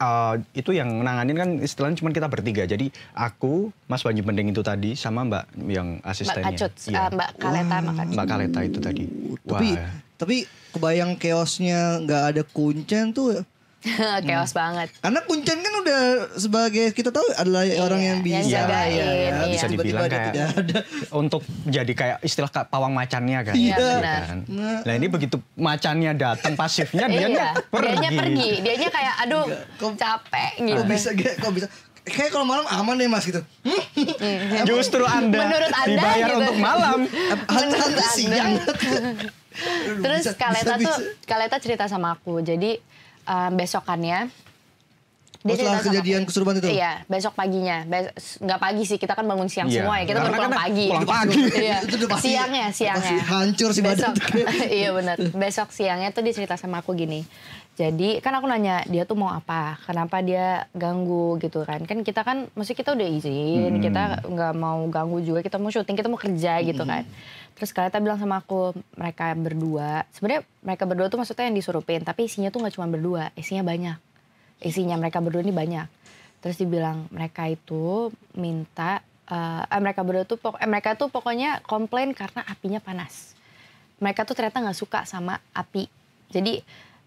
S2: uh, itu yang nanganin kan istilahnya cuma kita bertiga. Jadi aku, Mas Banji Pending itu tadi sama Mbak yang asistennya. Mbak Acut, ya. uh,
S1: Mbak Kaleta, Mbak Mbak Kaleta
S2: itu tadi. Tapi Wah. tapi
S3: kebayang keosnya nggak ada kuncen tuh
S1: [laughs] Hmm. Chaos hmm. banget. Karena Kuncen kan
S3: udah sebagai kita tahu adalah iya, orang yang bisa yang jagain, ya, ya. Iya. iya. bisa dibilang tiba -tiba kayak tidak
S2: ada. [laughs] untuk jadi kayak istilah pawang macannya kan. Iya, iya benar. Gitu kan? Nah, nah, ini begitu macannya datang pasifnya dia iya. pergi. Dianya pergi,
S1: dianya kayak aduh kok, capek
S2: gitu. Kok bisa
S3: kok bisa kayak kalau malam aman nih mas gitu. Hmm. [laughs] Justru anda, Menurut anda dibayar gitu. untuk malam. Hanya siang.
S1: Terus bisa, Kaleta bisa, tuh bisa. Kaleta cerita sama aku. Jadi um, besokannya
S3: dia oh, setelah kejadian
S1: kesurupan itu? Iya, besok paginya. Bes pagi sih, kita kan bangun siang yeah. semua ya. Kita baru kan pulang pagi. Pulang pagi. [laughs] iya. [laughs] itu udah pasti, siangnya, siangnya. Pasti hancur sih besok, badan. [laughs] iya benar. Besok siangnya tuh dia cerita sama aku gini. Jadi kan aku nanya dia tuh mau apa, kenapa dia ganggu gitu kan? Kan kita kan, maksudnya kita udah izin, hmm. kita nggak mau ganggu juga, kita mau syuting, kita mau kerja gitu hmm. gitu kan. Terus kalian bilang sama aku mereka berdua. Sebenarnya mereka berdua tuh maksudnya yang disurupin, tapi isinya tuh nggak cuma berdua, isinya banyak. Isinya mereka berdua ini banyak. Terus dibilang mereka itu minta uh, eh, mereka berdua tuh eh, mereka tuh pokoknya komplain karena apinya panas. Mereka tuh ternyata nggak suka sama api. Jadi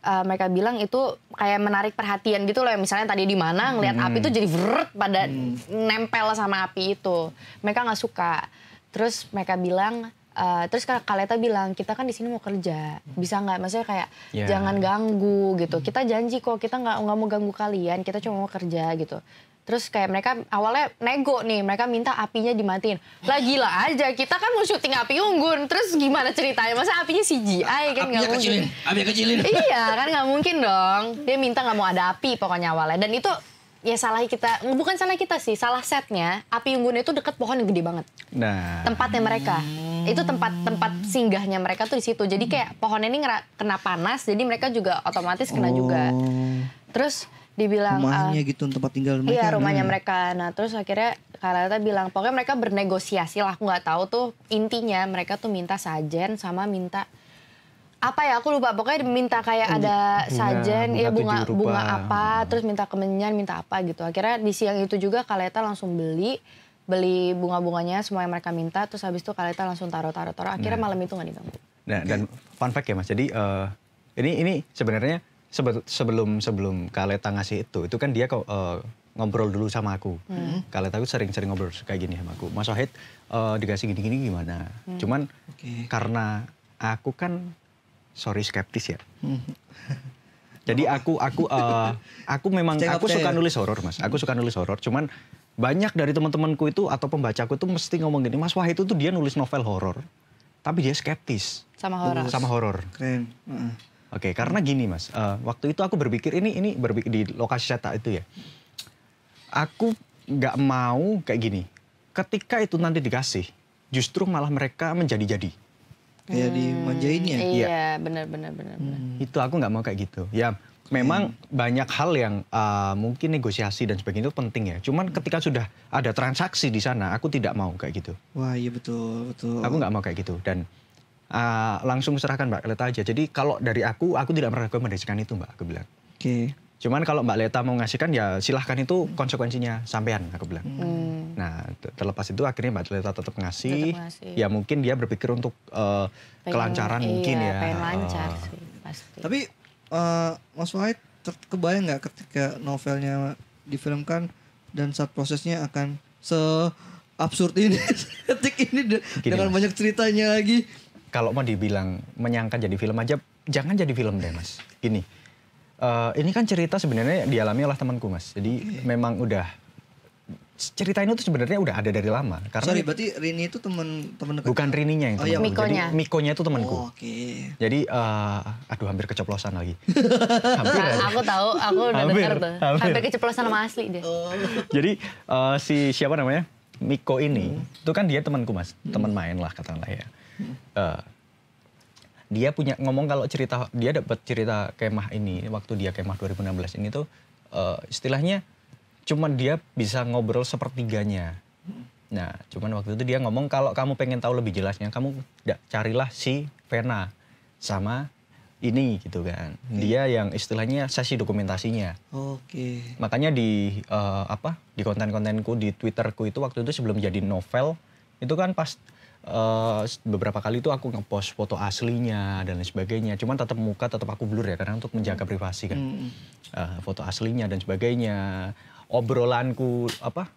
S1: uh, mereka bilang itu kayak menarik perhatian gitu loh. Misalnya tadi di mana ngelihat api itu hmm. jadi vrrt pada hmm. nempel sama api itu. Mereka nggak suka. Terus mereka bilang Uh, terus Kaleta bilang kita kan di sini mau kerja bisa nggak maksudnya kayak yeah. jangan ganggu gitu kita janji kok kita nggak nggak mau ganggu kalian kita cuma mau kerja gitu Terus kayak mereka awalnya nego nih, mereka minta apinya dimatiin. Lah gila aja, kita kan mau syuting api unggun. Terus gimana ceritanya? Masa apinya CGI kan nggak mungkin. Kecilin, apinya kecilin. Iya kan nggak mungkin dong. Dia minta nggak mau ada api pokoknya awalnya. Dan itu ya salah kita bukan salah kita sih salah setnya api unggun itu deket pohon yang gede banget nah tempatnya mereka hmm. itu tempat tempat singgahnya mereka tuh di situ jadi kayak pohonnya ini kena panas jadi mereka juga otomatis kena oh. juga terus dibilang rumahnya
S3: uh, gitu tempat tinggal iya, mereka iya rumahnya nah. mereka
S1: nah terus akhirnya Karata bilang pokoknya mereka bernegosiasi lah aku nggak tahu tuh intinya mereka tuh minta sajen sama minta apa ya aku lupa pokoknya minta kayak kan ada bunga, sajen bunga ya bunga bunga apa terus minta kemenyan minta apa gitu akhirnya di siang itu juga Kaleta langsung beli beli bunga-bunganya semua yang mereka minta terus habis itu Kaleta langsung taruh-taruh taruh akhirnya nah. malam itu nggak diganggu
S2: nah dan fun fact ya mas jadi uh, ini ini sebenarnya sebelum sebelum Kaleta ngasih itu itu kan dia kok uh, ngobrol dulu sama aku. Hmm. Kaleta itu sering-sering ngobrol kayak gini sama aku. Mas Wahid uh, dikasih gini-gini gimana? Hmm. Cuman okay. karena aku kan sorry skeptis ya. [laughs] Jadi aku aku uh, aku memang aku suka ya? nulis horor mas. Aku suka nulis horor. Cuman banyak dari teman-temanku itu atau pembacaku itu mesti ngomong gini, Mas Wah itu tuh dia nulis novel horor, tapi dia skeptis
S1: sama horor. Uh, sama
S2: horor. Keren. Oke, okay, karena gini mas, uh, waktu itu aku berpikir ini ini berpikir di lokasi cetak itu ya, aku nggak mau kayak gini. Ketika itu nanti dikasih, justru malah mereka menjadi-jadi kayak hmm, dimanjainnya. Iya, iya.
S1: benar benar benar. Hmm.
S2: Itu aku nggak mau kayak gitu. Ya memang hmm. banyak hal yang uh, mungkin negosiasi dan sebagainya itu penting ya. Cuman hmm. ketika sudah ada transaksi di sana, aku tidak mau kayak gitu. Wah iya betul betul. Aku nggak mau kayak gitu dan uh, langsung serahkan Mbak Leta aja. Jadi kalau dari aku, aku tidak merekomendasikan itu Mbak. Aku bilang. Oke. Okay. Cuman kalau Mbak Leta mau ngasihkan ya silahkan itu konsekuensinya sampean aku bilang. Hmm. Nah terlepas itu akhirnya Mbak Leta tetap ngasih. ngasih. Ya mungkin dia berpikir untuk uh, pengen, kelancaran iya, mungkin ya. Oh. lancar uh, sih
S1: pasti.
S3: Tapi uh, Mas Wahid kebayang nggak ketika novelnya difilmkan dan saat prosesnya akan se absurd ini [laughs] detik
S2: ini de Gini dengan mas. banyak ceritanya lagi. Kalau mau dibilang menyangka jadi film aja, jangan jadi film deh mas. Gini, uh, ini kan cerita sebenarnya dialami oleh temanku mas. Jadi okay. memang udah cerita ini tuh sebenarnya udah ada dari lama. Oh, Karena Sorry,
S3: berarti Rini itu
S1: teman
S2: teman dekat. Bukan Rininya yang oh, temanku. Oh, iya. Mikonya. Jadi Mikonya itu temanku. Oh, Oke. Okay. Jadi uh, aduh hampir keceplosan lagi.
S1: [laughs] hampir. Nah, aku tahu, aku udah hampir, dengar tuh. Hampir. hampir keceplosan sama asli dia. Oh. Jadi
S2: uh, si siapa namanya? Miko ini, hmm. itu kan dia temanku mas, teman hmm. main lah katakanlah ya. Hmm. Uh, dia punya ngomong kalau cerita dia dapat cerita kemah ini waktu dia kemah 2016 ini tuh uh, istilahnya cuman dia bisa ngobrol sepertiganya. Nah, cuman waktu itu dia ngomong kalau kamu pengen tahu lebih jelasnya kamu carilah si Vena sama ini gitu kan. Okay. Dia yang istilahnya sesi dokumentasinya.
S3: Oke. Okay.
S2: Makanya di uh, apa? di konten-kontenku di Twitterku itu waktu itu sebelum jadi novel itu kan pas uh, beberapa kali itu aku ngepost foto aslinya dan lain sebagainya. Cuman tetap muka tetap aku blur ya karena untuk menjaga hmm. privasi kan. Uh, foto aslinya dan sebagainya, obrolanku apa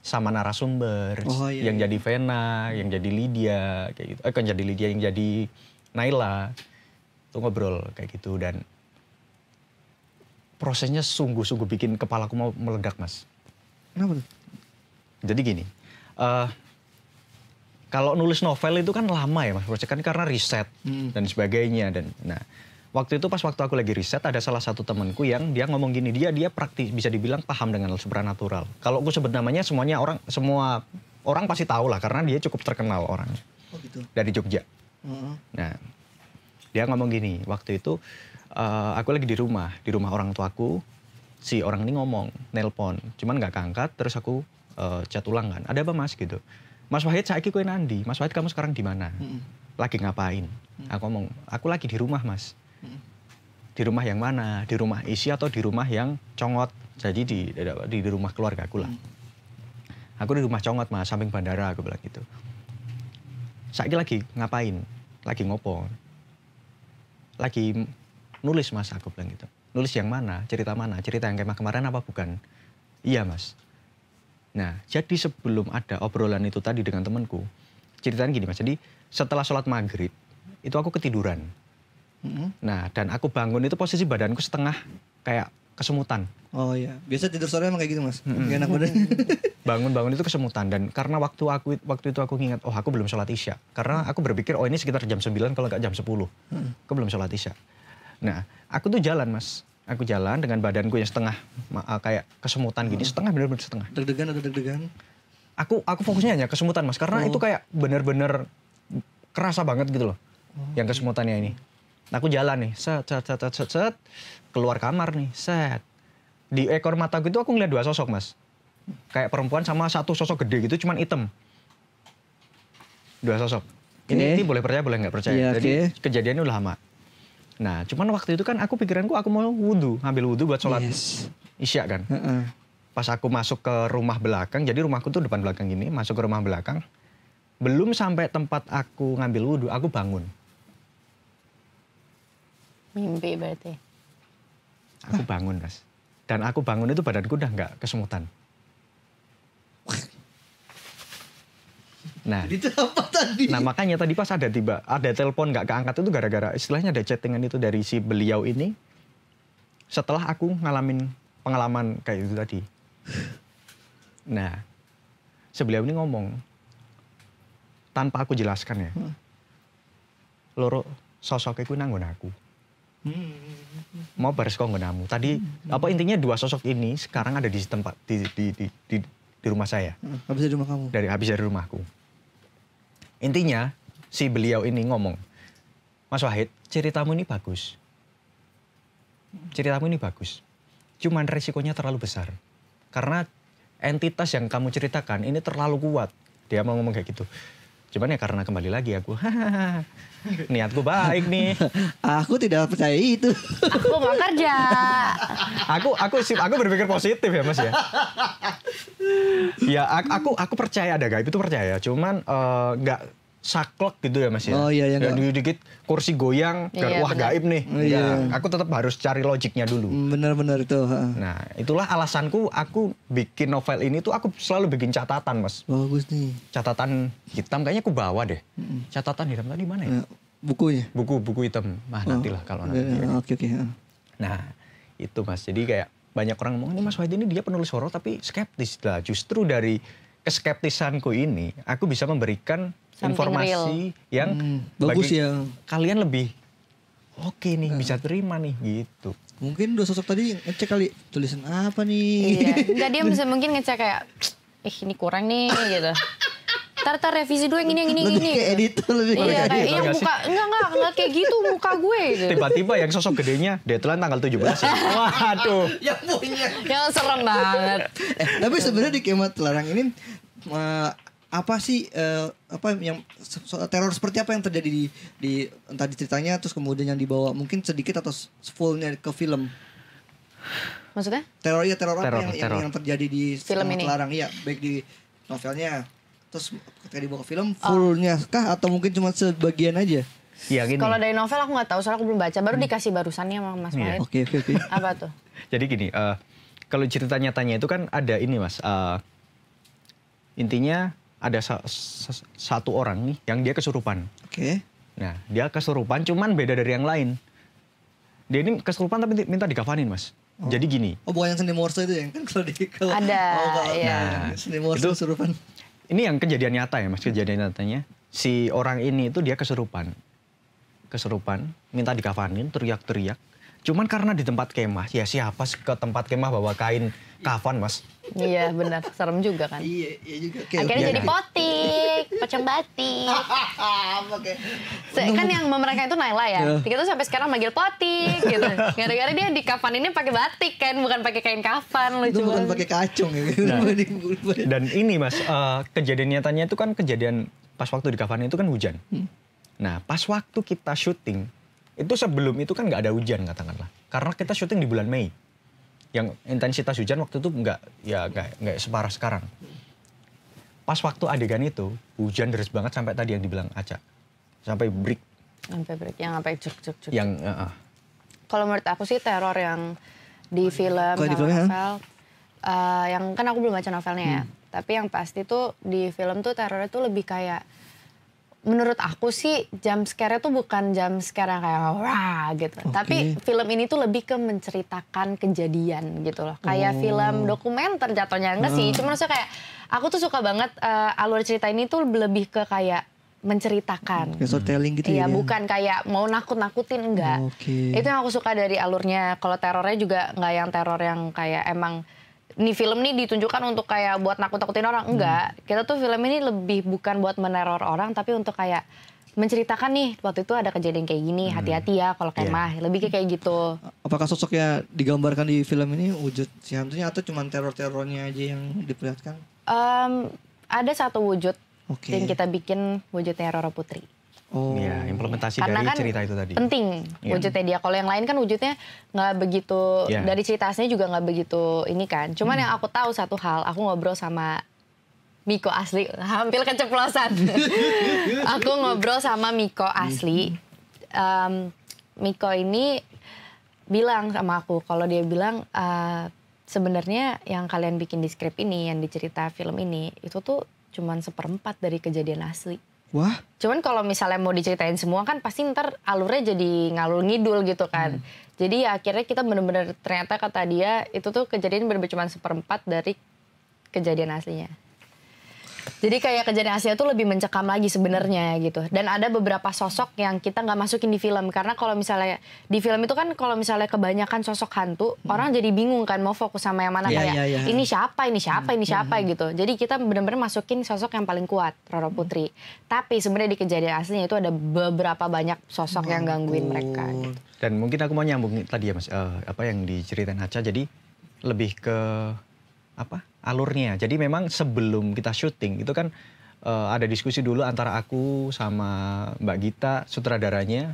S2: sama narasumber oh, iya, yang iya. jadi Vena, yang jadi Lydia kayak gitu. Eh kan jadi Lydia yang jadi Naila. Itu ngobrol kayak gitu dan prosesnya sungguh-sungguh bikin kepalaku mau meledak, Mas. Kenapa Jadi gini, uh, kalau nulis novel itu kan lama ya Mas Project kan karena riset hmm. dan sebagainya dan nah waktu itu pas waktu aku lagi riset ada salah satu temanku yang dia ngomong gini dia dia praktis bisa dibilang paham dengan supernatural kalau aku sebut namanya semuanya orang semua orang pasti tahu lah karena dia cukup terkenal orang oh, gitu. dari Jogja uh nah dia ngomong gini waktu itu uh, aku lagi di rumah di rumah orang tuaku si orang ini ngomong nelpon cuman nggak keangkat terus aku uh, chat ulang kan ada apa mas gitu Mas Wahid saiki kowe nandi? Mas Wahid kamu sekarang di mana? Lagi ngapain? Aku ngomong, aku lagi di rumah, Mas. Di rumah yang mana? Di rumah isi atau di rumah yang congot? Jadi di di, di rumah keluarga aku lah. Mm. Aku di rumah congot, Mas, samping bandara aku bilang gitu. Saiki lagi ngapain? Lagi ngopo? Lagi nulis, Mas, aku bilang gitu. Nulis yang mana? Cerita mana? Cerita yang kemarin apa bukan? Iya, Mas. Nah, jadi sebelum ada obrolan itu tadi dengan temanku, ceritanya gini mas, jadi setelah sholat maghrib, itu aku ketiduran. Mm-hmm. Nah, dan aku bangun itu posisi badanku setengah kayak kesemutan. Oh iya, biasa tidur sore emang kayak gitu mas, mm-hmm. gak enak badan. [laughs] Bangun-bangun itu kesemutan, dan karena waktu aku waktu itu aku ingat, oh aku belum sholat isya. Karena mm. aku berpikir, oh ini sekitar jam 9 kalau nggak jam 10. Mm-hmm. Aku belum sholat isya. Nah, aku tuh jalan mas, aku jalan dengan badanku yang setengah eh, kayak kesemutan gini, hmm. setengah bener-bener setengah. Deg-degan ada deg-degan? Aku aku fokusnya hanya kesemutan mas, karena oh. itu kayak bener-bener kerasa banget gitu loh, oh. yang kesemutannya ini. Nah, aku jalan nih, set, set, set, set, set, keluar kamar nih, set. Di ekor mata itu aku ngeliat dua sosok mas. Kayak perempuan sama satu sosok gede gitu, cuman hitam. Dua sosok. Okay. Ini, boleh percaya, boleh nggak percaya. Yeah, Jadi okay. kejadiannya udah lama. Nah, cuman waktu itu kan aku pikiranku aku mau wudhu, ngambil wudhu buat sholat yes. isya kan. Uh -uh. Pas aku masuk ke rumah belakang, jadi rumahku tuh depan belakang gini, masuk ke rumah belakang, belum sampai tempat aku ngambil wudhu, aku bangun.
S1: Mimpi berarti.
S2: Aku bangun, Mas. Dan aku bangun itu badanku udah nggak kesemutan. Nah, Jadi apa tadi? Nah makanya tadi pas ada tiba ada telepon nggak keangkat itu gara-gara istilahnya ada chattingan itu dari si beliau ini. Setelah aku ngalamin pengalaman kayak itu tadi. Nah, sebelum ini ngomong tanpa aku jelaskan ya. Hmm. Loro sosoknya itu nanggon aku. Hmm. Mau baris kau Tadi hmm. apa intinya dua sosok ini sekarang ada di tempat di di di, di di rumah saya. Habis dari rumah kamu? Dari habis dari rumahku. Intinya si beliau ini ngomong, Mas Wahid, ceritamu ini bagus. Ceritamu ini bagus. Cuman resikonya terlalu besar. Karena entitas yang kamu ceritakan ini terlalu kuat. Dia mau ngomong kayak gitu. Cuman ya karena kembali lagi aku, [laughs] niatku baik nih. [laughs] aku tidak percaya itu.
S1: aku mau kerja.
S2: aku aku sih aku berpikir positif ya Mas ya. ya aku aku, aku percaya ada gaib itu percaya. Cuman eh, nggak uh, saklek gitu ya mas ya. Oh iya iya. Ya, Dan dikit-dikit kursi goyang, iya, wah bener. gaib nih. Oh, iya. Ya, iya. aku tetap harus cari logiknya dulu. Benar-benar hmm, itu. Nah itulah alasanku aku bikin novel ini tuh aku selalu bikin catatan mas. Bagus nih. Catatan hitam kayaknya aku bawa deh. Hmm. Catatan hitam tadi mana ya? Eh, bukunya. Buku buku hitam. Nah oh, nantilah kalau nanti. Eh, eh, oke iya, oke. Okay, okay. Nah itu mas. Jadi kayak banyak orang ngomong ini mas Wahid ini dia penulis horor tapi skeptis lah. Justru dari keskeptisanku ini aku bisa memberikan informasi real. yang hmm, bagus bagi ya. Kalian lebih oke nih, nah. bisa terima nih gitu. Mungkin dua sosok tadi ngecek kali tulisan apa nih.
S1: Iya, [laughs] enggak dia bisa mungkin ngecek kayak eh ini kurang nih gitu. Tar tar revisi dulu yang ini yang ini lebih ini. Kayak
S2: editor lebih iya, kayak, kayak iya, muka
S1: enggak enggak enggak kayak gitu muka gue gitu.
S2: Tiba-tiba yang sosok gedenya deadline tanggal 17. Ya. [laughs] Waduh.
S1: yang punya. Yang serem banget.
S2: Eh, tapi sebenarnya di kemat larang ini uh, apa sih uh,
S3: apa yang teror seperti apa yang terjadi di, di entah di ceritanya terus kemudian yang dibawa mungkin sedikit atau fullnya ke film maksudnya teror ya teror, teror apa yang, teror. yang yang terjadi di film ini larang ya baik di novelnya terus ketika dibawa ke film oh. fullnya oh. kah atau mungkin cuma sebagian aja
S2: ya gini kalau dari
S1: novel aku nggak tahu soalnya aku belum baca baru hmm. dikasih barusannya sama Mas Yeah. oke oke oke [laughs] apa tuh
S2: jadi gini uh, kalau cerita nyatanya itu kan ada ini Mas uh, intinya ada sa sa satu orang nih yang dia kesurupan. Oke. Okay. Nah, dia kesurupan cuman beda dari yang lain. Dia ini kesurupan tapi minta dikafanin, Mas. Oh. Jadi gini. Oh, bukan yang seni morse itu ya? Kan kalau di
S1: kalau ada, oh, kalau, iya.
S2: nah, seni morse kesurupan. Ini yang kejadian nyata ya, Mas, kejadian nyatanya. Si orang ini itu dia kesurupan. Kesurupan, minta dikafanin, teriak-teriak. Cuman karena di tempat kemah, ya siapa ke tempat kemah bawa kain kafan
S1: mas. Iya benar, serem juga kan. Iya, iya juga. Okay, Akhirnya jadi potik, pocong batik. [laughs] Oke. okay. Kan yang mereka itu Naila ya. Tika tuh sampai sekarang manggil potik gitu. Gara-gara dia di kafan ini pakai batik kan, bukan pakai kain kafan Itu Bukan
S3: pakai kacung ya. Gitu. Nah,
S2: [laughs] dan ini mas, uh, kejadian nyatanya itu kan kejadian pas waktu di kafan itu kan hujan. Hmm. Nah pas waktu kita syuting, itu sebelum itu kan nggak ada hujan katakanlah. Karena kita syuting di bulan Mei yang intensitas hujan waktu itu nggak ya nggak nggak separah sekarang. Pas waktu adegan itu hujan deras banget sampai tadi yang dibilang Aca sampai break.
S1: Sampai break yang sampai cuk cuk cuk. Yang uh, uh. kalau menurut aku sih teror yang di film di film, novel uh, yang kan aku belum baca novelnya ya. hmm. ya. Tapi yang pasti tuh di film tuh terornya tuh lebih kayak menurut aku sih jam scare tuh bukan jam scare yang kayak wah gitu. Okay. Tapi film ini tuh lebih ke menceritakan kejadian gitu loh. Kayak oh. film dokumenter jatuhnya enggak sih. Cuma maksudnya kayak aku tuh suka banget uh, alur cerita ini tuh lebih ke kayak menceritakan.
S3: storytelling gitu iya, ya. Iya, bukan
S1: kayak mau nakut-nakutin enggak. Okay. Itu yang aku suka dari alurnya. Kalau terornya juga enggak yang teror yang kayak emang nih film ini ditunjukkan untuk kayak buat nakut-nakutin orang hmm. enggak hmm. kita tuh film ini lebih bukan buat meneror orang tapi untuk kayak menceritakan nih waktu itu ada kejadian kayak gini hmm. hati-hati ya kalau kemah iya. yeah. lebih kayak gitu
S3: apakah sosoknya digambarkan di film ini wujud si hantunya atau cuma teror-terornya aja yang diperlihatkan
S1: um, ada satu wujud okay. yang kita bikin wujudnya Roro Putri
S2: Oh. Ya, implementasi Karena dari kan cerita itu tadi.
S1: Penting ya. wujudnya dia. Kalau yang lain kan wujudnya nggak begitu ya. dari aslinya juga nggak begitu ini kan. Cuman hmm. yang aku tahu satu hal, aku ngobrol sama Miko asli, [laughs] hampir keceplosan. [laughs] aku ngobrol sama Miko asli. Um, Miko ini bilang sama aku kalau dia bilang uh, sebenarnya yang kalian bikin di skrip ini, yang dicerita film ini itu tuh cuman seperempat dari kejadian asli Wah. Cuman kalau misalnya mau diceritain semua kan pasti ntar alurnya jadi ngalur ngidul gitu kan. Hmm. Jadi ya akhirnya kita bener-bener ternyata kata dia itu tuh kejadian bener-bener cuma seperempat dari kejadian aslinya. Jadi kayak kejadian Asia tuh lebih mencekam lagi sebenarnya gitu. Dan ada beberapa sosok yang kita nggak masukin di film karena kalau misalnya di film itu kan kalau misalnya kebanyakan sosok hantu, hmm. orang jadi bingung kan mau fokus sama yang mana yeah, kayak yeah, yeah. ini siapa, ini siapa, ini hmm. siapa hmm, hmm. gitu. Jadi kita benar-benar masukin sosok yang paling kuat, Roro Putri. Tapi sebenarnya di kejadian aslinya itu ada beberapa banyak sosok hmm. yang gangguin mereka gitu.
S2: Dan mungkin aku mau nyambung tadi ya Mas uh, apa yang diceritain Haca jadi lebih ke apa alurnya. Jadi memang sebelum kita syuting itu kan uh, ada diskusi dulu antara aku sama Mbak Gita sutradaranya.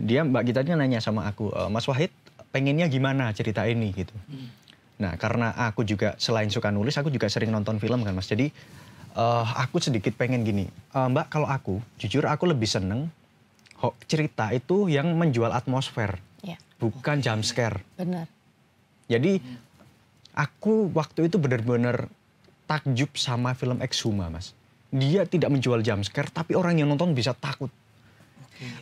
S2: Dia Mbak Gita ini nanya sama aku, e, Mas Wahid pengennya gimana cerita ini gitu. Hmm. Nah karena aku juga selain suka nulis, aku juga sering nonton film kan Mas. Jadi uh, aku sedikit pengen gini, uh, Mbak kalau aku jujur aku lebih seneng cerita itu yang menjual atmosfer, ya. bukan okay. jump scare. Benar. Jadi Aku waktu itu benar-benar takjub sama film Exhuma, Mas. Dia tidak menjual jump scare, tapi orang yang nonton bisa takut.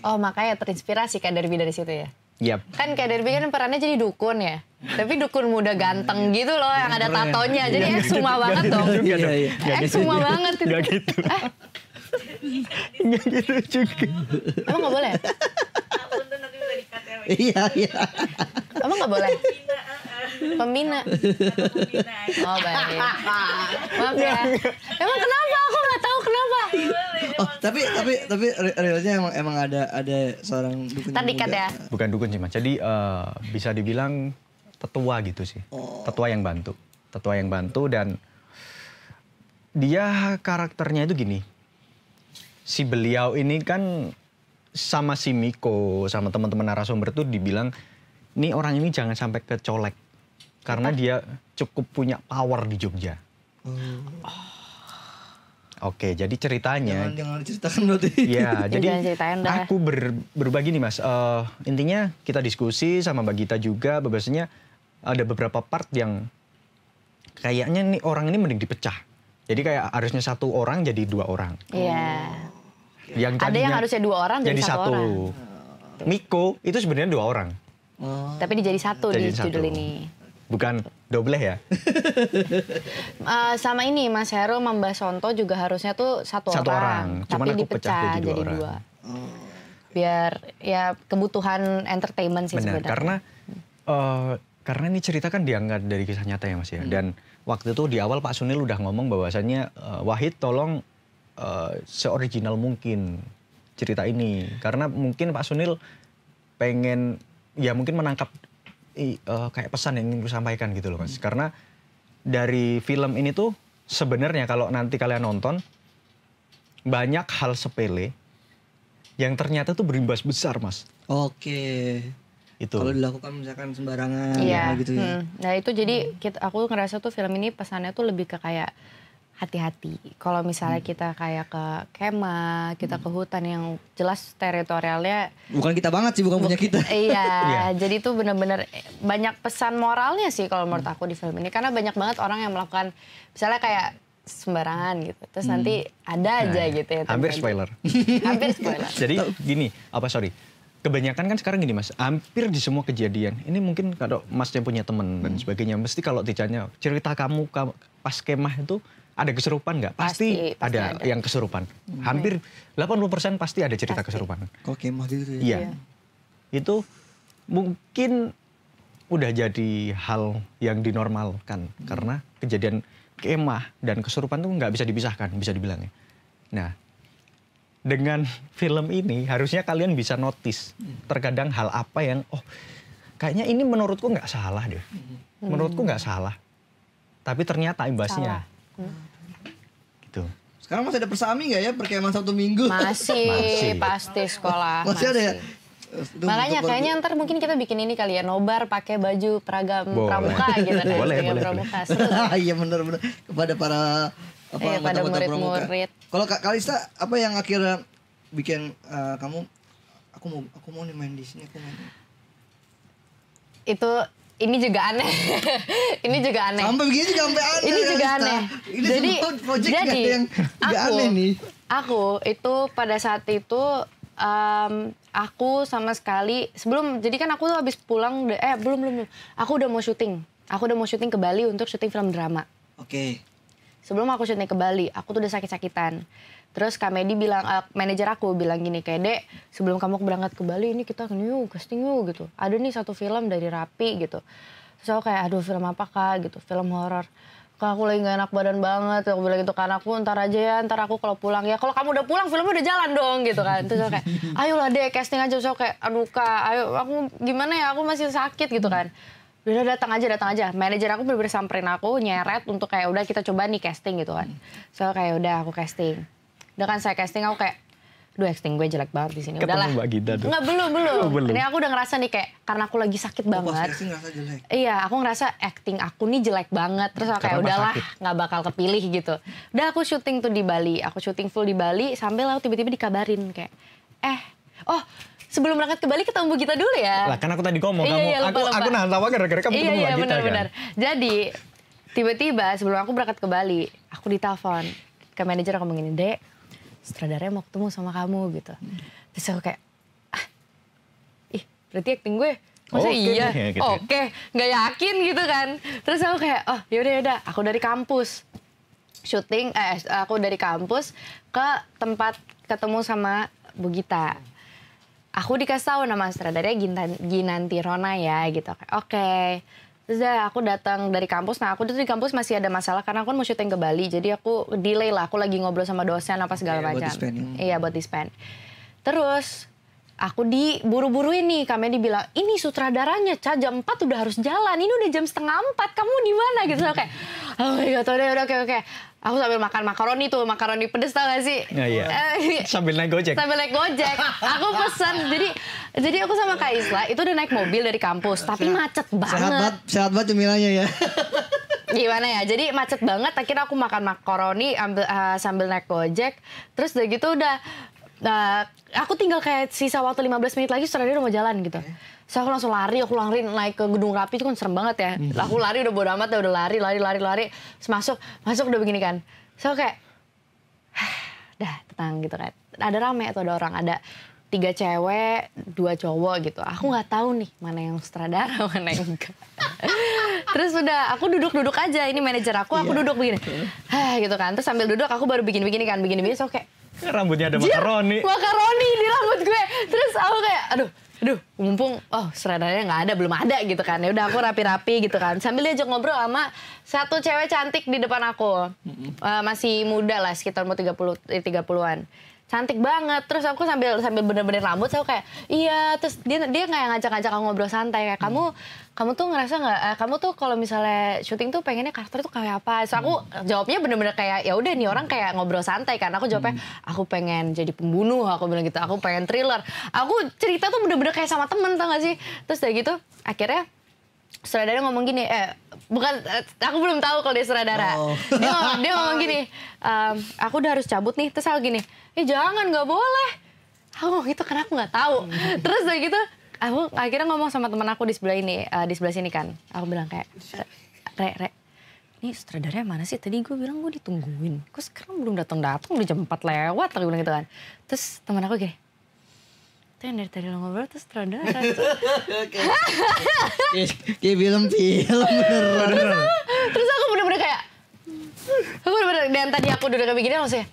S1: Oh, makanya terinspirasi kayak Derby dari situ ya? Yep. Kan kayak Derby kan perannya jadi dukun ya? Tapi dukun muda ganteng iya. gitu loh yang ada iya, iya. tatonya. Jadi Exhuma banget dong.
S2: Exhuma gitu. banget. Gak gitu. Gak [laughs] ah. gitu juga. Emang
S1: gak boleh? Iya, iya. Emang gak boleh? Pembina. Oh baik. [laughs] Maaf ya. Emang kenapa? Aku nggak tahu kenapa. Iya,
S3: oh,
S2: tapi tapi tapi realnya emang emang ada ada seorang dukun. Tadi kata ya. Bukan dukun sih mas. Jadi uh, bisa dibilang tetua gitu sih. Oh. Tetua yang bantu. Tetua yang bantu dan dia karakternya itu gini. Si beliau ini kan sama si Miko, sama teman-teman narasumber itu dibilang, nih orang ini jangan sampai kecolek karena dia cukup punya power di Jogja.
S3: Hmm. Oh.
S2: Oke, jadi ceritanya. Jangan, jangan diceritakan berarti. Iya, [laughs] jadi aku ber, berbagi nih mas. Uh, intinya kita diskusi sama Mbak Gita juga, Biasanya ada beberapa part yang kayaknya nih orang ini mending dipecah. Jadi kayak harusnya satu orang jadi dua orang. Iya. Oh. Yang ada yang harusnya dua orang jadi, jadi satu. satu. Orang. Miko itu sebenarnya dua orang.
S1: Oh. Tapi dijadi satu jadi di satu. judul ini
S2: bukan doble ya?
S1: uh, [laughs] sama ini Mas Hero Mbak Sonto juga harusnya tuh satu, satu orang, orang. Cuman tapi aku dipecah pecah jadi, orang. dua. Biar ya kebutuhan entertainment sih sebenarnya. Karena
S2: uh, karena ini cerita kan diangkat dari kisah nyata ya Mas ya. Hmm. Dan waktu itu di awal Pak Sunil udah ngomong bahwasannya uh, Wahid tolong uh, seoriginal mungkin cerita ini karena mungkin Pak Sunil pengen ya mungkin menangkap i, uh, kayak pesan yang ingin gue sampaikan gitu loh mas. Hmm. Karena dari film ini tuh sebenarnya kalau nanti kalian nonton banyak hal sepele yang ternyata tuh berimbas besar mas. Oke. Itu. Kalau dilakukan
S3: misalkan sembarangan
S2: iya. gitu ya.
S1: Hmm. Nah itu jadi kita, aku ngerasa tuh film ini pesannya tuh lebih ke kayak hati-hati. Kalau misalnya hmm. kita kayak ke kema, kita hmm. ke hutan yang jelas teritorialnya
S3: bukan kita banget sih, bukan punya kita. [laughs] Iya, [laughs] iya.
S1: jadi itu benar-benar banyak pesan moralnya sih kalau menurut aku di film ini karena banyak banget orang yang melakukan misalnya kayak sembarangan gitu. Terus hmm. nanti ada nah, aja nah, gitu ya. Hampir spoiler. [laughs] hampir spoiler.
S2: Jadi gini, apa sorry? Kebanyakan kan sekarang gini mas, hampir di semua kejadian. Ini mungkin kalau masnya punya temen hmm. dan sebagainya, mesti kalau ditanya cerita kamu, kamu pas kemah itu ada keserupan nggak? Pasti, pasti, pasti ada, ada yang keserupan. Hmm. Hampir 80% pasti ada cerita pasti. keserupan. Kok kemah
S3: gitu ya? Iya. iya.
S2: Itu mungkin udah jadi hal yang dinormalkan hmm. karena kejadian kemah dan keserupan tuh nggak bisa dipisahkan, bisa dibilangnya. Nah, dengan [laughs] film ini harusnya kalian bisa notice hmm. terkadang hal apa yang oh kayaknya ini menurutku nggak salah deh, hmm. menurutku nggak salah, tapi ternyata imbasnya salah Gitu. Sekarang masih ada persami nggak ya
S3: perkemahan satu Minggu? Masih, masih. pasti
S1: sekolah. Masih, masih. ada ya?
S3: Makanya kayaknya
S1: ntar mungkin kita bikin ini kali ya nobar pakai baju peragam boleh. pramuka gitu kan. boleh,
S3: boleh, pramuka. [laughs] Iya benar-benar kepada para apa eh, murid-murid. Kalau Kak Kalista apa yang akhirnya bikin uh, kamu aku mau aku mau nih main di sini aku mau.
S1: Itu ini juga aneh. [laughs] ini juga aneh. Sampai begini juga sampai aneh. Ini juga Rista. aneh. Ini jadi project jadi gak yang aku, aneh nih. Aku itu pada saat itu um, aku sama sekali sebelum jadi kan aku tuh habis pulang eh belum belum belum. Aku udah mau syuting. Aku udah mau syuting ke Bali untuk syuting film drama. Oke. Okay. Sebelum aku syuting ke Bali, aku tuh udah sakit-sakitan. Terus Kak Medi bilang, uh, manajer aku bilang gini, kayak Dek, sebelum kamu berangkat ke Bali ini kita new, casting new gitu. Ada nih satu film dari Rapi gitu. Terus aku kayak, aduh film apa Kak gitu, film horor. Kak aku lagi gak enak badan banget, aku bilang gitu kan, aku ntar aja ya, ntar aku kalau pulang. Ya kalau kamu udah pulang filmnya udah jalan dong gitu kan. Terus aku kayak, [laughs] ayolah Dek casting aja. Terus aku kayak, aduh Kak, ayo aku gimana ya, aku masih sakit gitu kan udah datang aja datang aja manajer aku bener-bener samperin aku nyeret untuk kayak udah kita coba nih casting gitu kan so kayak udah aku casting udah kan saya casting aku kayak Duh acting gue jelek banget di sini. Udahlah. Ketemu Enggak belum belum. Oh, belum. Ini aku udah ngerasa nih kayak karena aku lagi sakit oh, banget. Pas ngerasa jelek. Iya, aku ngerasa acting aku nih jelek banget. Terus aku kayak udahlah nggak bakal kepilih gitu. Udah aku syuting tuh di Bali. Aku syuting full di Bali sambil aku tiba-tiba dikabarin kayak eh oh sebelum berangkat ke Bali ketemu kita dulu ya. Lah kan aku tadi ngomong iya, kamu iya, lupa, aku lupa. aku nahan tawa kan gara-gara kamu iya, ketemu iya, iya, benar, kan. Jadi tiba-tiba sebelum aku berangkat ke Bali, aku ditelepon ke manajer aku begini, "Dek, sutradaranya mau ketemu sama kamu gitu. Terus aku kayak, ah, ih berarti acting gue Masa okay, iya? iya gitu ya, gitu. Oke, okay. nggak yakin gitu kan. Terus aku kayak, oh yaudah yaudah, aku dari kampus syuting, eh, eh aku dari kampus ke tempat ketemu sama Bu Gita. Aku dikasih tahu nama sutradaranya Ginanti Rona ya gitu. Oke. Okay Terus aku datang dari kampus. Nah aku tuh di kampus masih ada masalah karena aku kan mau syuting ke Bali. Jadi aku delay lah. Aku lagi ngobrol sama dosen apa segala yeah, macam. Iya buat dispen. Hmm. Iya, Terus aku diburu buru nih Kami dibilang ini sutradaranya Ca, jam 4 udah harus jalan ini udah jam setengah 4 kamu di mana gitu oke, oh iya, oke udah oke oke aku sambil makan makaroni tuh makaroni pedes tau gak sih ya, iya. iya. Eh, [laughs]
S2: sambil naik gojek
S1: sambil naik gojek aku pesan jadi jadi aku sama kak Isla itu udah naik mobil dari kampus tapi sehat, macet banget sehat banget
S3: sehat banget cemilannya ya
S1: [laughs] gimana ya jadi macet banget akhirnya aku makan makaroni ambil, uh, sambil naik gojek terus udah gitu udah uh, aku tinggal kayak sisa waktu 15 menit lagi setelah dia udah mau jalan gitu yeah So aku kan langsung lari, aku lari naik ke gedung rapi itu kan serem banget ya. Mm -hmm. Aku lari udah bodo amat udah lari, lari, lari, lari. masuk, masuk udah begini kan. So kayak, dah tenang gitu kan. Ada rame atau ada orang, ada tiga cewek, dua cowok gitu. Aku nggak tahu nih mana yang sutradara, [laughs] mana yang enggak. Terus udah aku duduk-duduk aja, ini manajer aku, aku yeah. duduk begini. Hah gitu kan. Terus sambil duduk aku baru begini-begini kan, begini-begini. So kayak,
S2: Rambutnya ada iya, makaroni. Makaroni di rambut gue. Terus aku kayak,
S1: aduh aduh mumpung oh seradanya nggak ada belum ada gitu kan ya udah aku rapi-rapi gitu kan sambil diajak ngobrol sama satu cewek cantik di depan aku uh, masih muda lah sekitar mau 30 puluh 30-an eh, cantik banget terus aku sambil sambil bener-bener rambut saya kayak iya terus dia dia kayak ngajak-ngajak aku ngobrol santai kayak kamu hmm. kamu tuh ngerasa nggak eh, kamu tuh kalau misalnya syuting tuh pengennya karakter tuh kayak apa so aku hmm. jawabnya bener-bener kayak ya udah nih orang kayak ngobrol santai kan aku jawabnya hmm. aku pengen jadi pembunuh aku bilang gitu aku pengen thriller aku cerita tuh bener-bener kayak sama temen tau gak sih terus kayak gitu akhirnya sutradara ngomong gini eh bukan eh, aku belum tahu kalau dia sutradara oh. dia ngomong dia ngomong gini ehm, aku udah harus cabut nih terus aku gini eh jangan nggak boleh aku ngomong gitu karena aku nggak tahu hmm. terus kayak gitu aku akhirnya ngomong sama teman aku di sebelah ini uh, di sebelah sini kan aku bilang kayak re re ini sutradara mana sih tadi gue bilang gue ditungguin kok sekarang belum datang datang udah jam 4 lewat aku bilang gitu kan terus teman aku kayak yang dari tadi lo ngobrol tuh sutradara [laughs]
S3: kayak film-film beneran
S1: terus aku bener-bener kayak aku bener-bener dan tadi aku udah kepikiran maksudnya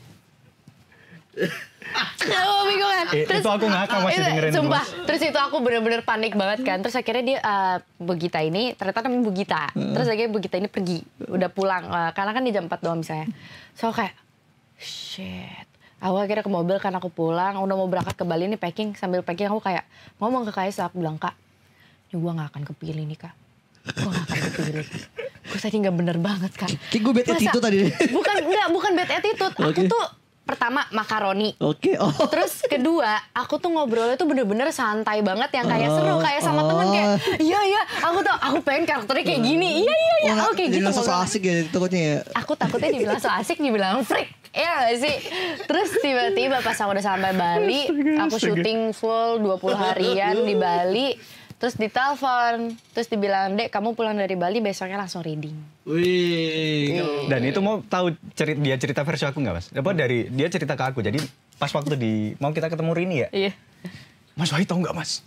S1: aku bingung kan. Eh, terus, itu aku ngakak masih itu, dengerin. Sumpah. Mas. Terus itu aku bener-bener panik banget kan. Terus akhirnya dia uh, eh, Begita ini ternyata namanya bugita hmm. Terus akhirnya bugita ini pergi, udah pulang uh, karena kan di jam 4 doang misalnya. So kayak shit aku akhirnya ke mobil karena aku pulang udah mau berangkat ke Bali nih packing sambil packing aku kayak ngomong ke Kaisa aku bilang kak ini gue gak akan kepilih nih kak gue gak akan kepilih gue tadi gak bener banget kak kayak gue bad attitude tadi bukan enggak bukan bad attitude okay. aku tuh pertama makaroni. Oke. Okay. Oh. Terus kedua, aku tuh ngobrolnya tuh bener-bener santai banget yang kayak oh, seru kayak sama oh. temen kayak oh. iya iya aku tuh aku pengen karakternya kayak gini. Iya iya iya. Oh, Oke gitu. Dibilang so asik
S3: ya takutnya ya.
S1: Aku takutnya dibilang so asik dibilang freak. Iya gak sih? Terus tiba-tiba pas aku udah sampai Bali, aku syuting full 20 harian di Bali Terus ditelepon, terus dibilang, "Dek, kamu pulang dari Bali besoknya langsung reading."
S2: Wih. Iya. Dan itu mau tahu cerita dia cerita versi aku nggak, Mas? Apa hmm. dari dia cerita ke aku. Jadi pas waktu di mau kita ketemu Rini ya? Iya. Mas Wahid tahu nggak, Mas?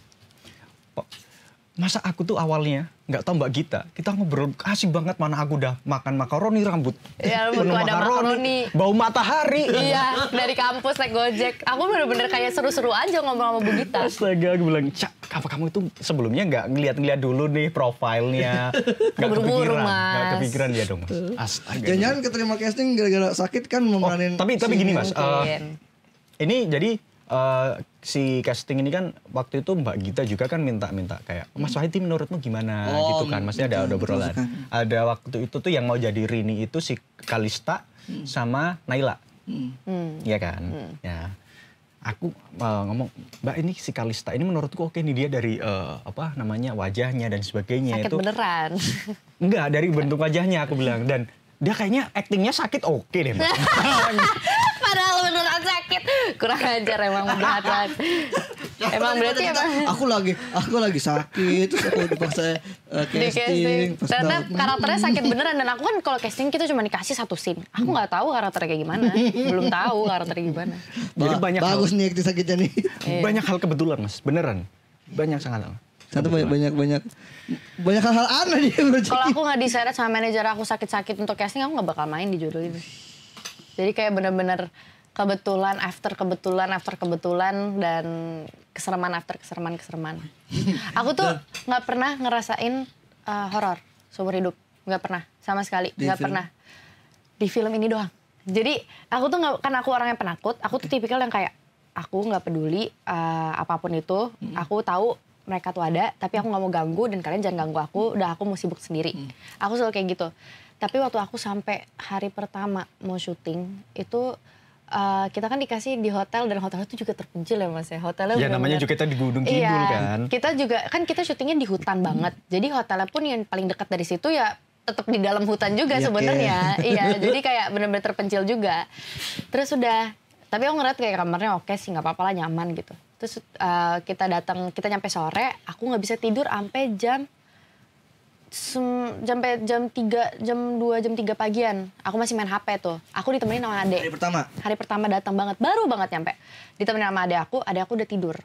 S2: masa aku tuh awalnya nggak tau Mbak Gita, kita ngobrol asik banget mana aku udah makan makaroni rambut ya, penuh makaroni, makaroni, bau matahari. Iya, dari
S1: kampus naik gojek. Aku bener-bener kayak seru-seru aja ngomong sama Bu Gita.
S2: Astaga, aku bilang, Cak, apa kamu itu sebelumnya nggak ngeliat-ngeliat dulu nih profilnya? Nggak kepikiran, nggak kepikiran ya dong mas. Astaga. Jangan-jangan
S3: keterima casting gara-gara sakit kan memeranin. Oh, tapi tapi gini mas, uh,
S2: ini jadi uh, si casting ini kan waktu itu Mbak Gita juga kan minta-minta kayak Mas Wahidi menurutmu gimana oh, gitu kan maksudnya ada gitu. ada obrolan ada waktu itu tuh yang mau jadi Rini itu si Kalista hmm. sama Naila hmm. ya kan hmm. ya aku uh, ngomong Mbak ini si Kalista ini menurutku oke nih dia dari uh, apa namanya wajahnya dan sebagainya sakit itu beneran enggak dari bentuk wajahnya aku bilang dan dia kayaknya aktingnya sakit oke okay deh mbak.
S1: [laughs] padahal beneran sakit. Kurang ajar emang berat emang berarti
S2: Aku lagi aku lagi
S3: sakit terus aku di uh, eh, casting. Di casting. Ternyata
S1: karakternya sakit beneran dan aku kan kalau casting kita cuma dikasih satu scene. Aku nggak tahu karakternya kayak gimana. Belum tahu karakternya gimana. Ba Jadi banyak bagus
S2: hal. nih kita sakitnya nih. Iya. banyak hal kebetulan Mas, beneran. Banyak sangat hal.
S3: Satu banyak banyak banyak banyak hal-hal aneh dia Kalau aku
S1: nggak diseret sama manajer aku sakit-sakit untuk casting, aku nggak bakal main di judul ini. Jadi kayak bener-bener kebetulan after kebetulan after kebetulan dan kesereman after kesereman kesereman. [laughs] Aku tuh nggak pernah ngerasain uh, horor seumur hidup, nggak pernah sama sekali, nggak pernah di film ini doang. Jadi aku tuh nggak, kan aku orang yang penakut, aku tuh tipikal yang kayak aku nggak peduli uh, apapun itu, aku tahu mereka tuh ada, tapi aku nggak mau ganggu dan kalian jangan ganggu aku, udah aku mau sibuk sendiri. Hmm. Aku selalu kayak gitu. Tapi waktu aku sampai hari pertama mau syuting itu uh, kita kan dikasih di hotel dan hotel itu juga terpencil ya mas ya hotelnya ya namanya
S2: juga kita di gunung iya. kidul iya, kan
S1: kita juga kan kita syutingnya di hutan hmm. banget jadi hotelnya pun yang paling dekat dari situ ya tetap di dalam hutan juga yeah, iya, sebenarnya okay. iya jadi kayak benar-benar terpencil juga terus sudah tapi aku ngeliat kayak kamarnya oke sih nggak apa-apa lah nyaman gitu terus uh, kita datang kita nyampe sore aku nggak bisa tidur sampai jam sampai jam 3, jam 2, jam 3 pagian. Aku masih main HP tuh. Aku ditemenin sama adek. Hari pertama? Hari pertama datang banget, baru banget nyampe. Ditemenin sama adek aku, adek aku udah tidur.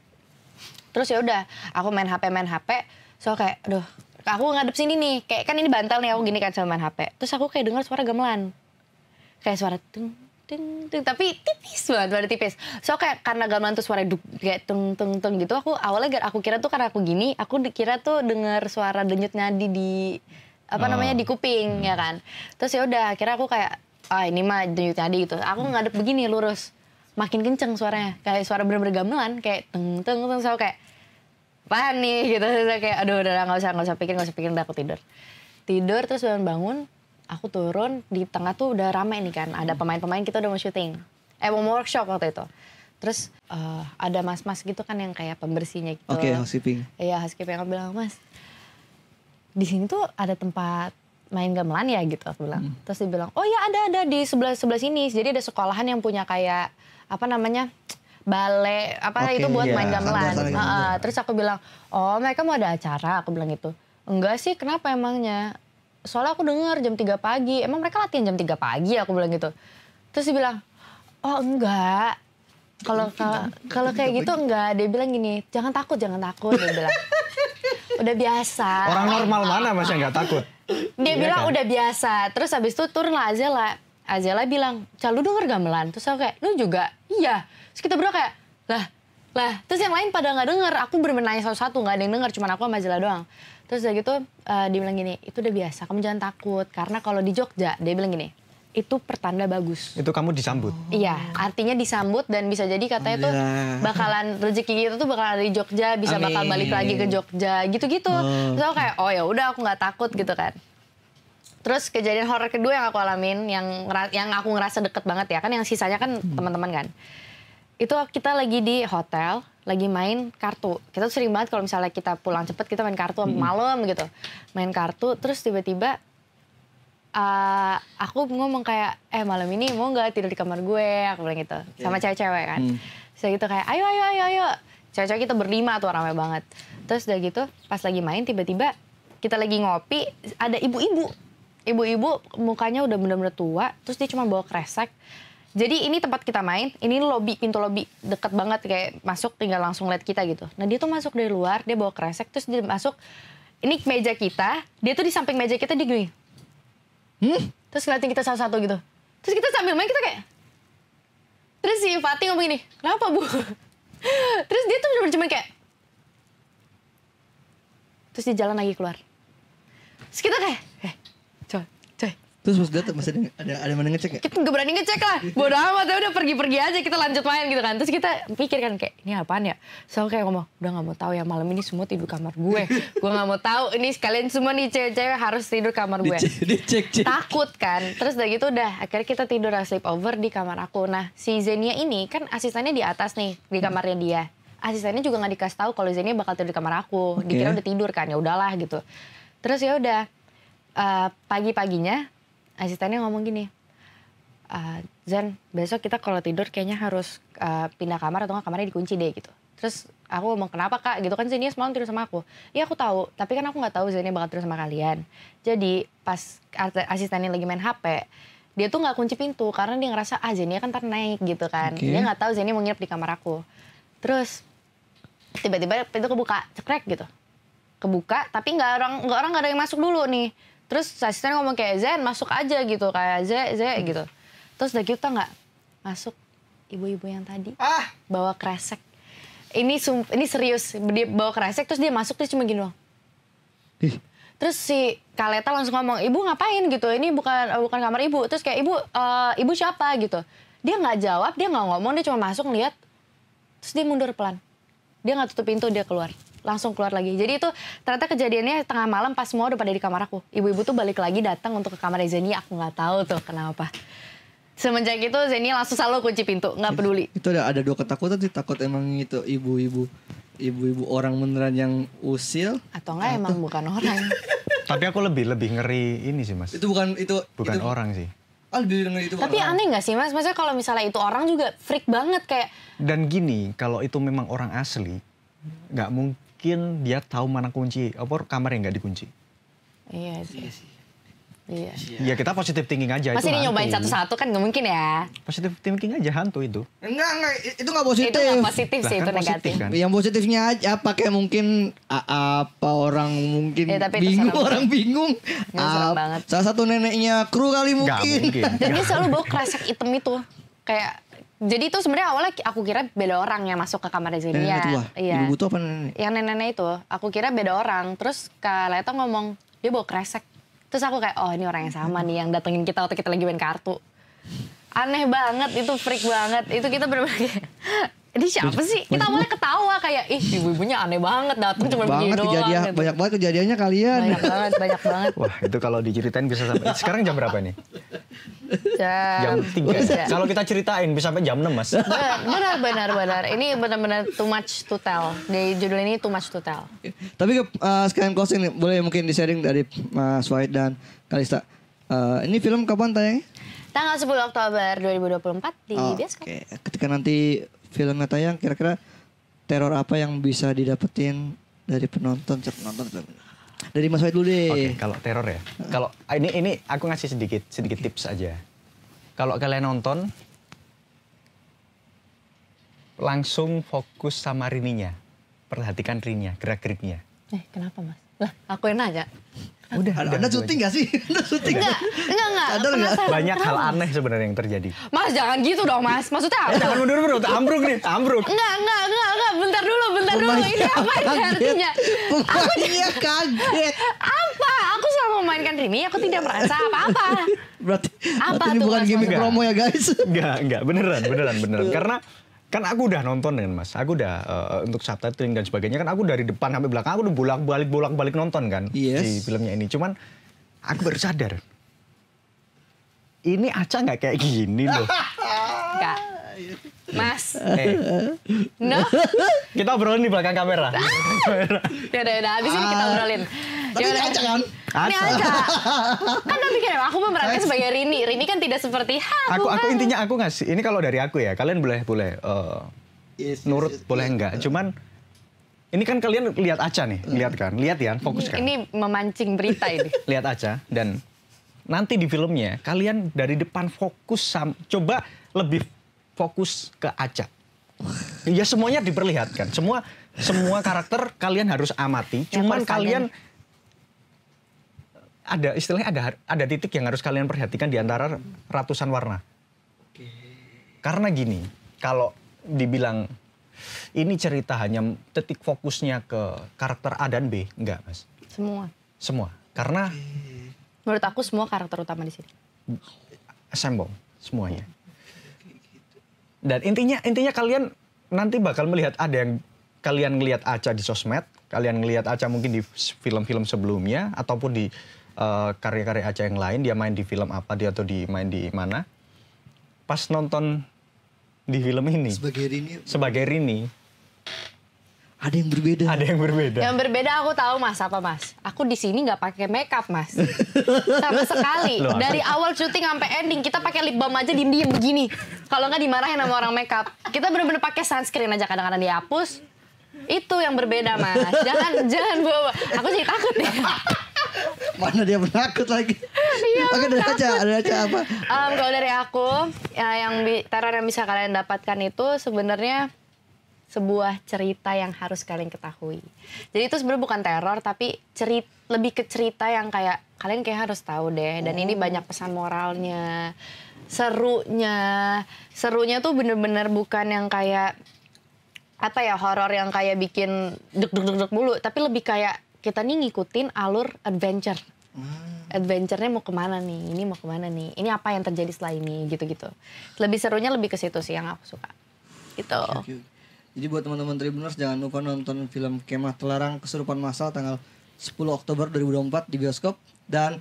S1: Terus ya udah, aku main HP, main HP. So kayak, aduh, aku ngadep sini nih. Kayak kan ini bantal nih, aku gini kan sama main HP. Terus aku kayak dengar suara gamelan. Kayak suara tung, tapi tipis banget baru tipis so kayak karena gamelan tuh suara duk kayak teng teng teng gitu aku awalnya aku kira tuh karena aku gini aku kira tuh dengar suara denyut nadi di apa oh. namanya di kuping hmm. ya kan terus ya udah akhirnya aku kayak ah oh, ini mah denyut nadi gitu aku ngadep begini lurus makin kenceng suaranya kayak suara bener-bener gamelan kayak teng teng teng so kayak paham nih [laughs] gitu so, kayak aduh udah nggak usah nggak usah pikir nggak usah pikir udah aku tidur tidur terus bangun bangun aku turun di tengah tuh udah rame nih kan ada hmm. pemain-pemain kita udah mau syuting eh mau workshop waktu itu terus uh, ada mas-mas gitu kan yang kayak pembersihnya gitu oke okay, housekeeping iya housekeeping aku bilang mas di sini tuh ada tempat main gamelan ya gitu aku bilang hmm. terus dia bilang oh ya ada ada di sebelah sebelah sini jadi ada sekolahan yang punya kayak apa namanya bale apa okay, itu buat yeah, main gamelan uh, terus aku bilang oh mereka mau ada acara aku bilang gitu enggak sih kenapa emangnya soalnya aku dengar jam 3 pagi emang mereka latihan jam 3 pagi aku bilang gitu terus dia bilang oh enggak kalau kalau kayak gitu enggak dia bilang gini jangan takut jangan takut dia bilang [laughs] udah biasa orang normal mana masih enggak takut dia iya bilang kan? udah biasa terus habis itu turun lah Azela Azela bilang calu denger gamelan terus aku kayak lu juga iya terus kita berdua kayak lah lah terus yang lain pada nggak denger aku bermain nanya satu-satu nggak ada yang denger cuma aku sama Azela doang Terus udah gitu uh, dia bilang gini, itu udah biasa, kamu jangan takut. Karena kalau di Jogja, dia bilang gini, itu pertanda bagus.
S2: Itu kamu disambut? Oh.
S1: Iya, artinya disambut dan bisa jadi katanya tuh iya. bakalan rezeki kita tuh bakalan dari Jogja, bisa Amin. bakal balik lagi ke Jogja, gitu-gitu. Oh. Terus aku kayak, oh ya udah aku gak takut gitu kan. Terus kejadian horor kedua yang aku alamin, yang yang aku ngerasa deket banget ya kan, yang sisanya kan hmm. teman-teman kan. Itu kita lagi di hotel, lagi main kartu. Kita tuh sering banget kalau misalnya kita pulang cepet kita main kartu -hmm. malam gitu. Main kartu terus tiba-tiba uh, aku ngomong kayak eh malam ini mau nggak tidur di kamar gue aku bilang gitu okay. sama cewek-cewek kan. Hmm. Saya gitu kayak ayo ayo ayo ayo. Cewek-cewek kita berlima tuh ramai banget. Terus udah gitu pas lagi main tiba-tiba kita lagi ngopi ada ibu-ibu. Ibu-ibu mukanya udah bener-bener tua terus dia cuma bawa kresek jadi ini tempat kita main, ini lobby, pintu lobby deket banget kayak masuk tinggal langsung lihat kita gitu. Nah dia tuh masuk dari luar, dia bawa kresek terus dia masuk. Ini meja kita, dia tuh di samping meja kita dia gini. Hmm? Terus ngeliatin kita satu-satu gitu. Terus kita sambil main kita kayak. Terus si Fatih ngomong gini, kenapa bu? [laughs] terus dia tuh cuma kayak. Terus dia jalan lagi keluar. Terus kita kayak, Terus pas datang masih ada ada, ada mana ngecek ya? Kita gak berani ngecek lah. Bodo amat ya udah pergi-pergi aja kita lanjut main gitu kan. Terus kita pikir kan kayak ini apaan ya? So kayak ngomong udah gak mau tahu ya malam ini semua tidur kamar gue. gue gak mau tahu ini sekalian semua nih cewek-cewek harus tidur kamar gue. Dicek, dicek, Takut kan. Terus udah gitu udah akhirnya kita tidur ah, sleepover di kamar aku. Nah si Zenia ini kan asistennya di atas nih di hmm. kamarnya dia. Asistennya juga gak dikasih tahu kalau Zenia bakal tidur di kamar aku. Okay. Dikira udah tidur kan ya udahlah gitu. Terus ya udah uh, pagi-paginya asistennya ngomong gini, uh, eh, Zen besok kita kalau tidur kayaknya harus uh, pindah kamar atau nggak kamarnya dikunci deh gitu. Terus aku ngomong kenapa kak gitu kan Zenia semalam tidur sama aku. Iya aku tahu, tapi kan aku nggak tahu Zenia bakal tidur sama kalian. Jadi pas asistennya lagi main HP, dia tuh nggak kunci pintu karena dia ngerasa ah Zenia kan ntar naik gitu kan. Okay. Dia nggak tahu Zenia mau nginep di kamar aku. Terus tiba-tiba pintu kebuka, cekrek gitu. Kebuka, tapi nggak orang nggak orang nggak ada yang masuk dulu nih terus asisten ngomong kayak Zen masuk aja gitu kayak Z Z hmm. gitu terus udah gitu nggak masuk ibu-ibu yang tadi ah. bawa kresek ini ini serius dia bawa kresek terus dia masuk terus cuma gini loh terus si Kaleta langsung ngomong ibu ngapain gitu ini bukan bukan kamar ibu terus kayak ibu uh, ibu siapa gitu dia nggak jawab dia nggak ngomong dia cuma masuk lihat terus dia mundur pelan dia nggak tutup pintu dia keluar langsung keluar lagi. Jadi itu ternyata kejadiannya tengah malam pas semua udah pada di kamar aku. Ibu-ibu tuh balik lagi datang untuk ke kamar Zeni. aku nggak tahu tuh kenapa. Semenjak itu Zeni langsung selalu kunci pintu, nggak peduli. Itu ada ada
S3: dua ketakutan sih, takut emang itu ibu-ibu ibu-ibu orang beneran yang usil
S1: atau enggak emang bukan orang.
S2: [laughs] Tapi aku lebih lebih ngeri ini sih, Mas. Itu bukan itu bukan itu, orang sih.
S3: Ah, lebih itu.
S1: Tapi orang. aneh nggak sih, Mas? Maksudnya kalau misalnya itu orang juga freak banget kayak
S2: Dan gini, kalau itu memang orang asli, nggak mungkin mungkin dia tahu mana kunci apa kamar yang nggak dikunci
S1: iya sih iya, sih. Iya. iya.
S2: Ya kita positif thinking aja Masih itu. nyobain satu-satu
S1: kan nggak mungkin ya.
S2: Positif thinking aja hantu itu.
S1: Enggak, enggak itu nggak positif. Itu nggak positif sih, itu negatif. kan?
S2: Yang positifnya aja pakai mungkin apa
S3: orang mungkin ya, tapi bingung, orang bingung.
S1: Uh, banget.
S3: Salah satu neneknya kru kali mungkin. jadi selalu bawa
S1: kresek hitam itu. Kayak jadi itu sebenarnya awalnya aku kira beda orang yang masuk ke kamar Zelia. Eh, iya. Ibu itu
S3: apa nenek? Yang
S1: nenek-nenek itu, aku kira beda orang. Terus Kak Leto ngomong, dia bawa kresek. Terus aku kayak, oh ini orang yang sama nih yang datengin kita waktu kita lagi main kartu. Aneh banget, itu freak banget. Itu kita bener ini siapa sih? Kita awalnya ketawa kayak ih ibu-ibunya aneh banget datang cuma begini doang. Kejadian, gitu.
S2: Banyak banget kejadiannya kalian. Banyak
S1: banget, banyak banget.
S2: Wah, itu kalau diceritain bisa sampai eh, Sekarang jam berapa nih?
S1: Jam, jam 3. Ya? Kalau
S2: kita ceritain bisa sampai jam enam Mas.
S1: Benar, benar, benar. Ini benar-benar too much to tell. Di judul ini too much to tell.
S2: Tapi
S3: uh, sekalian closing nih, boleh mungkin di-sharing dari Mas eh, Wahid dan Kalista. Uh, ini film kapan tayang?
S1: Tanggal 10 Oktober 2024 di oh, bioskop. Okay.
S3: Ketika nanti film filmnya tayang kira-kira teror apa yang bisa didapetin dari penonton
S2: penonton film dari Mas Wahid dulu deh. Oke, okay, kalau teror ya. Ah. Kalau ah, ini ini aku ngasih sedikit sedikit tips aja. Kalau kalian nonton langsung fokus sama rininya. Perhatikan rininya, gerak-geriknya.
S1: Eh, kenapa, Mas? Lah, aku yang nanya. Udah, ada, ada syuting gak sih? Ada [laughs] syuting enggak? Enggak, enggak. enggak? Banyak hal aneh
S2: sebenarnya yang terjadi.
S1: Mas, jangan gitu dong, Mas. Maksudnya apa? Eh, jangan mundur mundur, ambruk nih, ambruk. Enggak, enggak, enggak, enggak. Bentar dulu, bentar dulu. Ini apa ini artinya? Bukannya kaget. Apa? Aku selama memainkan Rimi, aku tidak merasa apa-apa.
S2: Berarti, apa berarti ini bukan gimmick promo ya, guys? Enggak, enggak. Beneran, beneran, beneran. Iya. Karena kan aku udah nonton dengan mas aku udah uh, untuk subtitling dan sebagainya kan aku dari depan sampai belakang aku udah bolak balik bolak balik nonton kan yes. di filmnya ini cuman aku baru sadar ini Aca nggak kayak gini loh
S1: Kak. [laughs] Mas, eh.
S2: no. Kita obrolin di belakang kamera. Yaudah,
S1: [laughs] yaudah. Abis ini kita ah. obrolin. Tapi ini Aca kan? Ini Aca. [laughs] kan nanti kan aku memerankan sebagai Rini. Rini kan tidak seperti ha, aku, bukan. aku kan.
S2: intinya aku ngasih. Ini kalau dari aku ya, kalian boleh boleh uh, yes, nurut yes, yes, boleh yes. enggak. Cuman ini kan kalian lihat Aca nih, hmm. lihat kan? Lihat ya, fokus kan.
S1: Ini memancing berita ini.
S2: [laughs] lihat Aca dan nanti di filmnya kalian dari depan fokus sam coba lebih fokus ke Aca. Ya semuanya diperlihatkan. Semua semua karakter kalian harus amati. Cuman Cuman kalian ada istilahnya ada ada titik yang harus kalian perhatikan di antara ratusan warna. Karena gini, kalau dibilang ini cerita hanya titik fokusnya ke karakter A dan B, enggak, Mas. Semua. Semua. Karena
S1: menurut aku semua karakter utama di sini.
S2: Assemble semuanya.
S1: Gitu. Dan intinya intinya kalian
S2: nanti bakal melihat ada yang kalian ngelihat Aca di sosmed, kalian ngelihat Aca mungkin di film-film sebelumnya ataupun di karya eh, karya-karya Aca yang lain, dia main di film apa, dia atau di main di mana. Pas nonton di film ini. Sebagai Rini. Sebagai Rini. Ada yang berbeda. Ada yang berbeda. Yang
S1: berbeda aku tahu mas apa mas. Aku di sini nggak pakai makeup mas. [laughs] Sama sekali. Loh, Dari awal syuting sampai ending kita pakai lip balm aja diem diem begini. Kalau nggak dimarahin sama orang makeup. Kita bener-bener pakai sunscreen aja kadang-kadang dihapus. Itu yang berbeda mas. Jangan jangan bawa. Aku jadi takut deh.
S3: Mana dia menakut lagi?
S1: Iya, Oke dari aja? ada aja apa?
S2: Um, kalau dari
S1: aku, ya, yang teror yang bisa kalian dapatkan itu sebenarnya sebuah cerita yang harus kalian ketahui. Jadi itu sebenarnya bukan teror tapi cerita lebih ke cerita yang kayak kalian kayak harus tahu deh dan oh. ini banyak pesan moralnya, serunya. Serunya tuh bener-bener bukan yang kayak apa ya horor yang kayak bikin deg-deg-deg mulu tapi lebih kayak kita nih ngikutin alur adventure. Hmm. Adventure-nya mau kemana nih? Ini mau kemana nih? Ini apa yang terjadi setelah ini? Gitu-gitu. Lebih serunya lebih ke situ sih yang aku suka. Gitu.
S3: Jadi buat teman-teman Tribuners jangan lupa nonton film Kemah Telarang Kesurupan Masal tanggal 10 Oktober 2024 di bioskop dan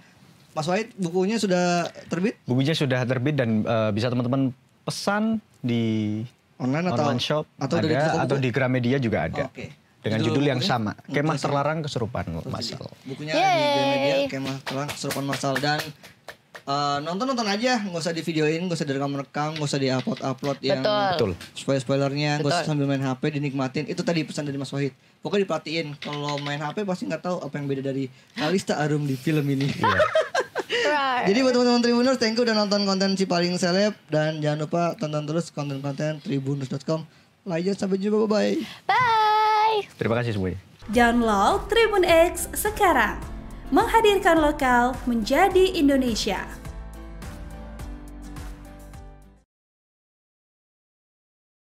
S2: Mas Wahid bukunya sudah terbit? Bukunya sudah terbit dan uh, bisa teman-teman pesan di online atau online shop atau ada, di atau di Gramedia juga ada. Oke. Okay dengan judul, judul yang sama kemah terlarang keserupan masal
S3: bukunya Yeay. di media, kemah terlarang keserupan masal dan uh, eh, nonton nonton aja nggak usah di videoin nggak usah direkam rekam nggak usah di upload upload yang betul spoiler spoilernya nggak usah sambil main hp dinikmatin itu tadi pesan dari mas Wahid pokoknya diperhatiin kalau main hp pasti nggak tahu apa yang beda dari Kalista Arum di film ini iya. Jadi buat teman-teman Tribuners, thank you udah nonton konten si paling seleb dan jangan lupa tonton terus konten-konten tribuners.com. Lanjut sampai jumpa bye-bye. Bye. bye bye
S2: kasih. Terima kasih semuanya.
S1: Download Tribun X sekarang. Menghadirkan lokal menjadi Indonesia.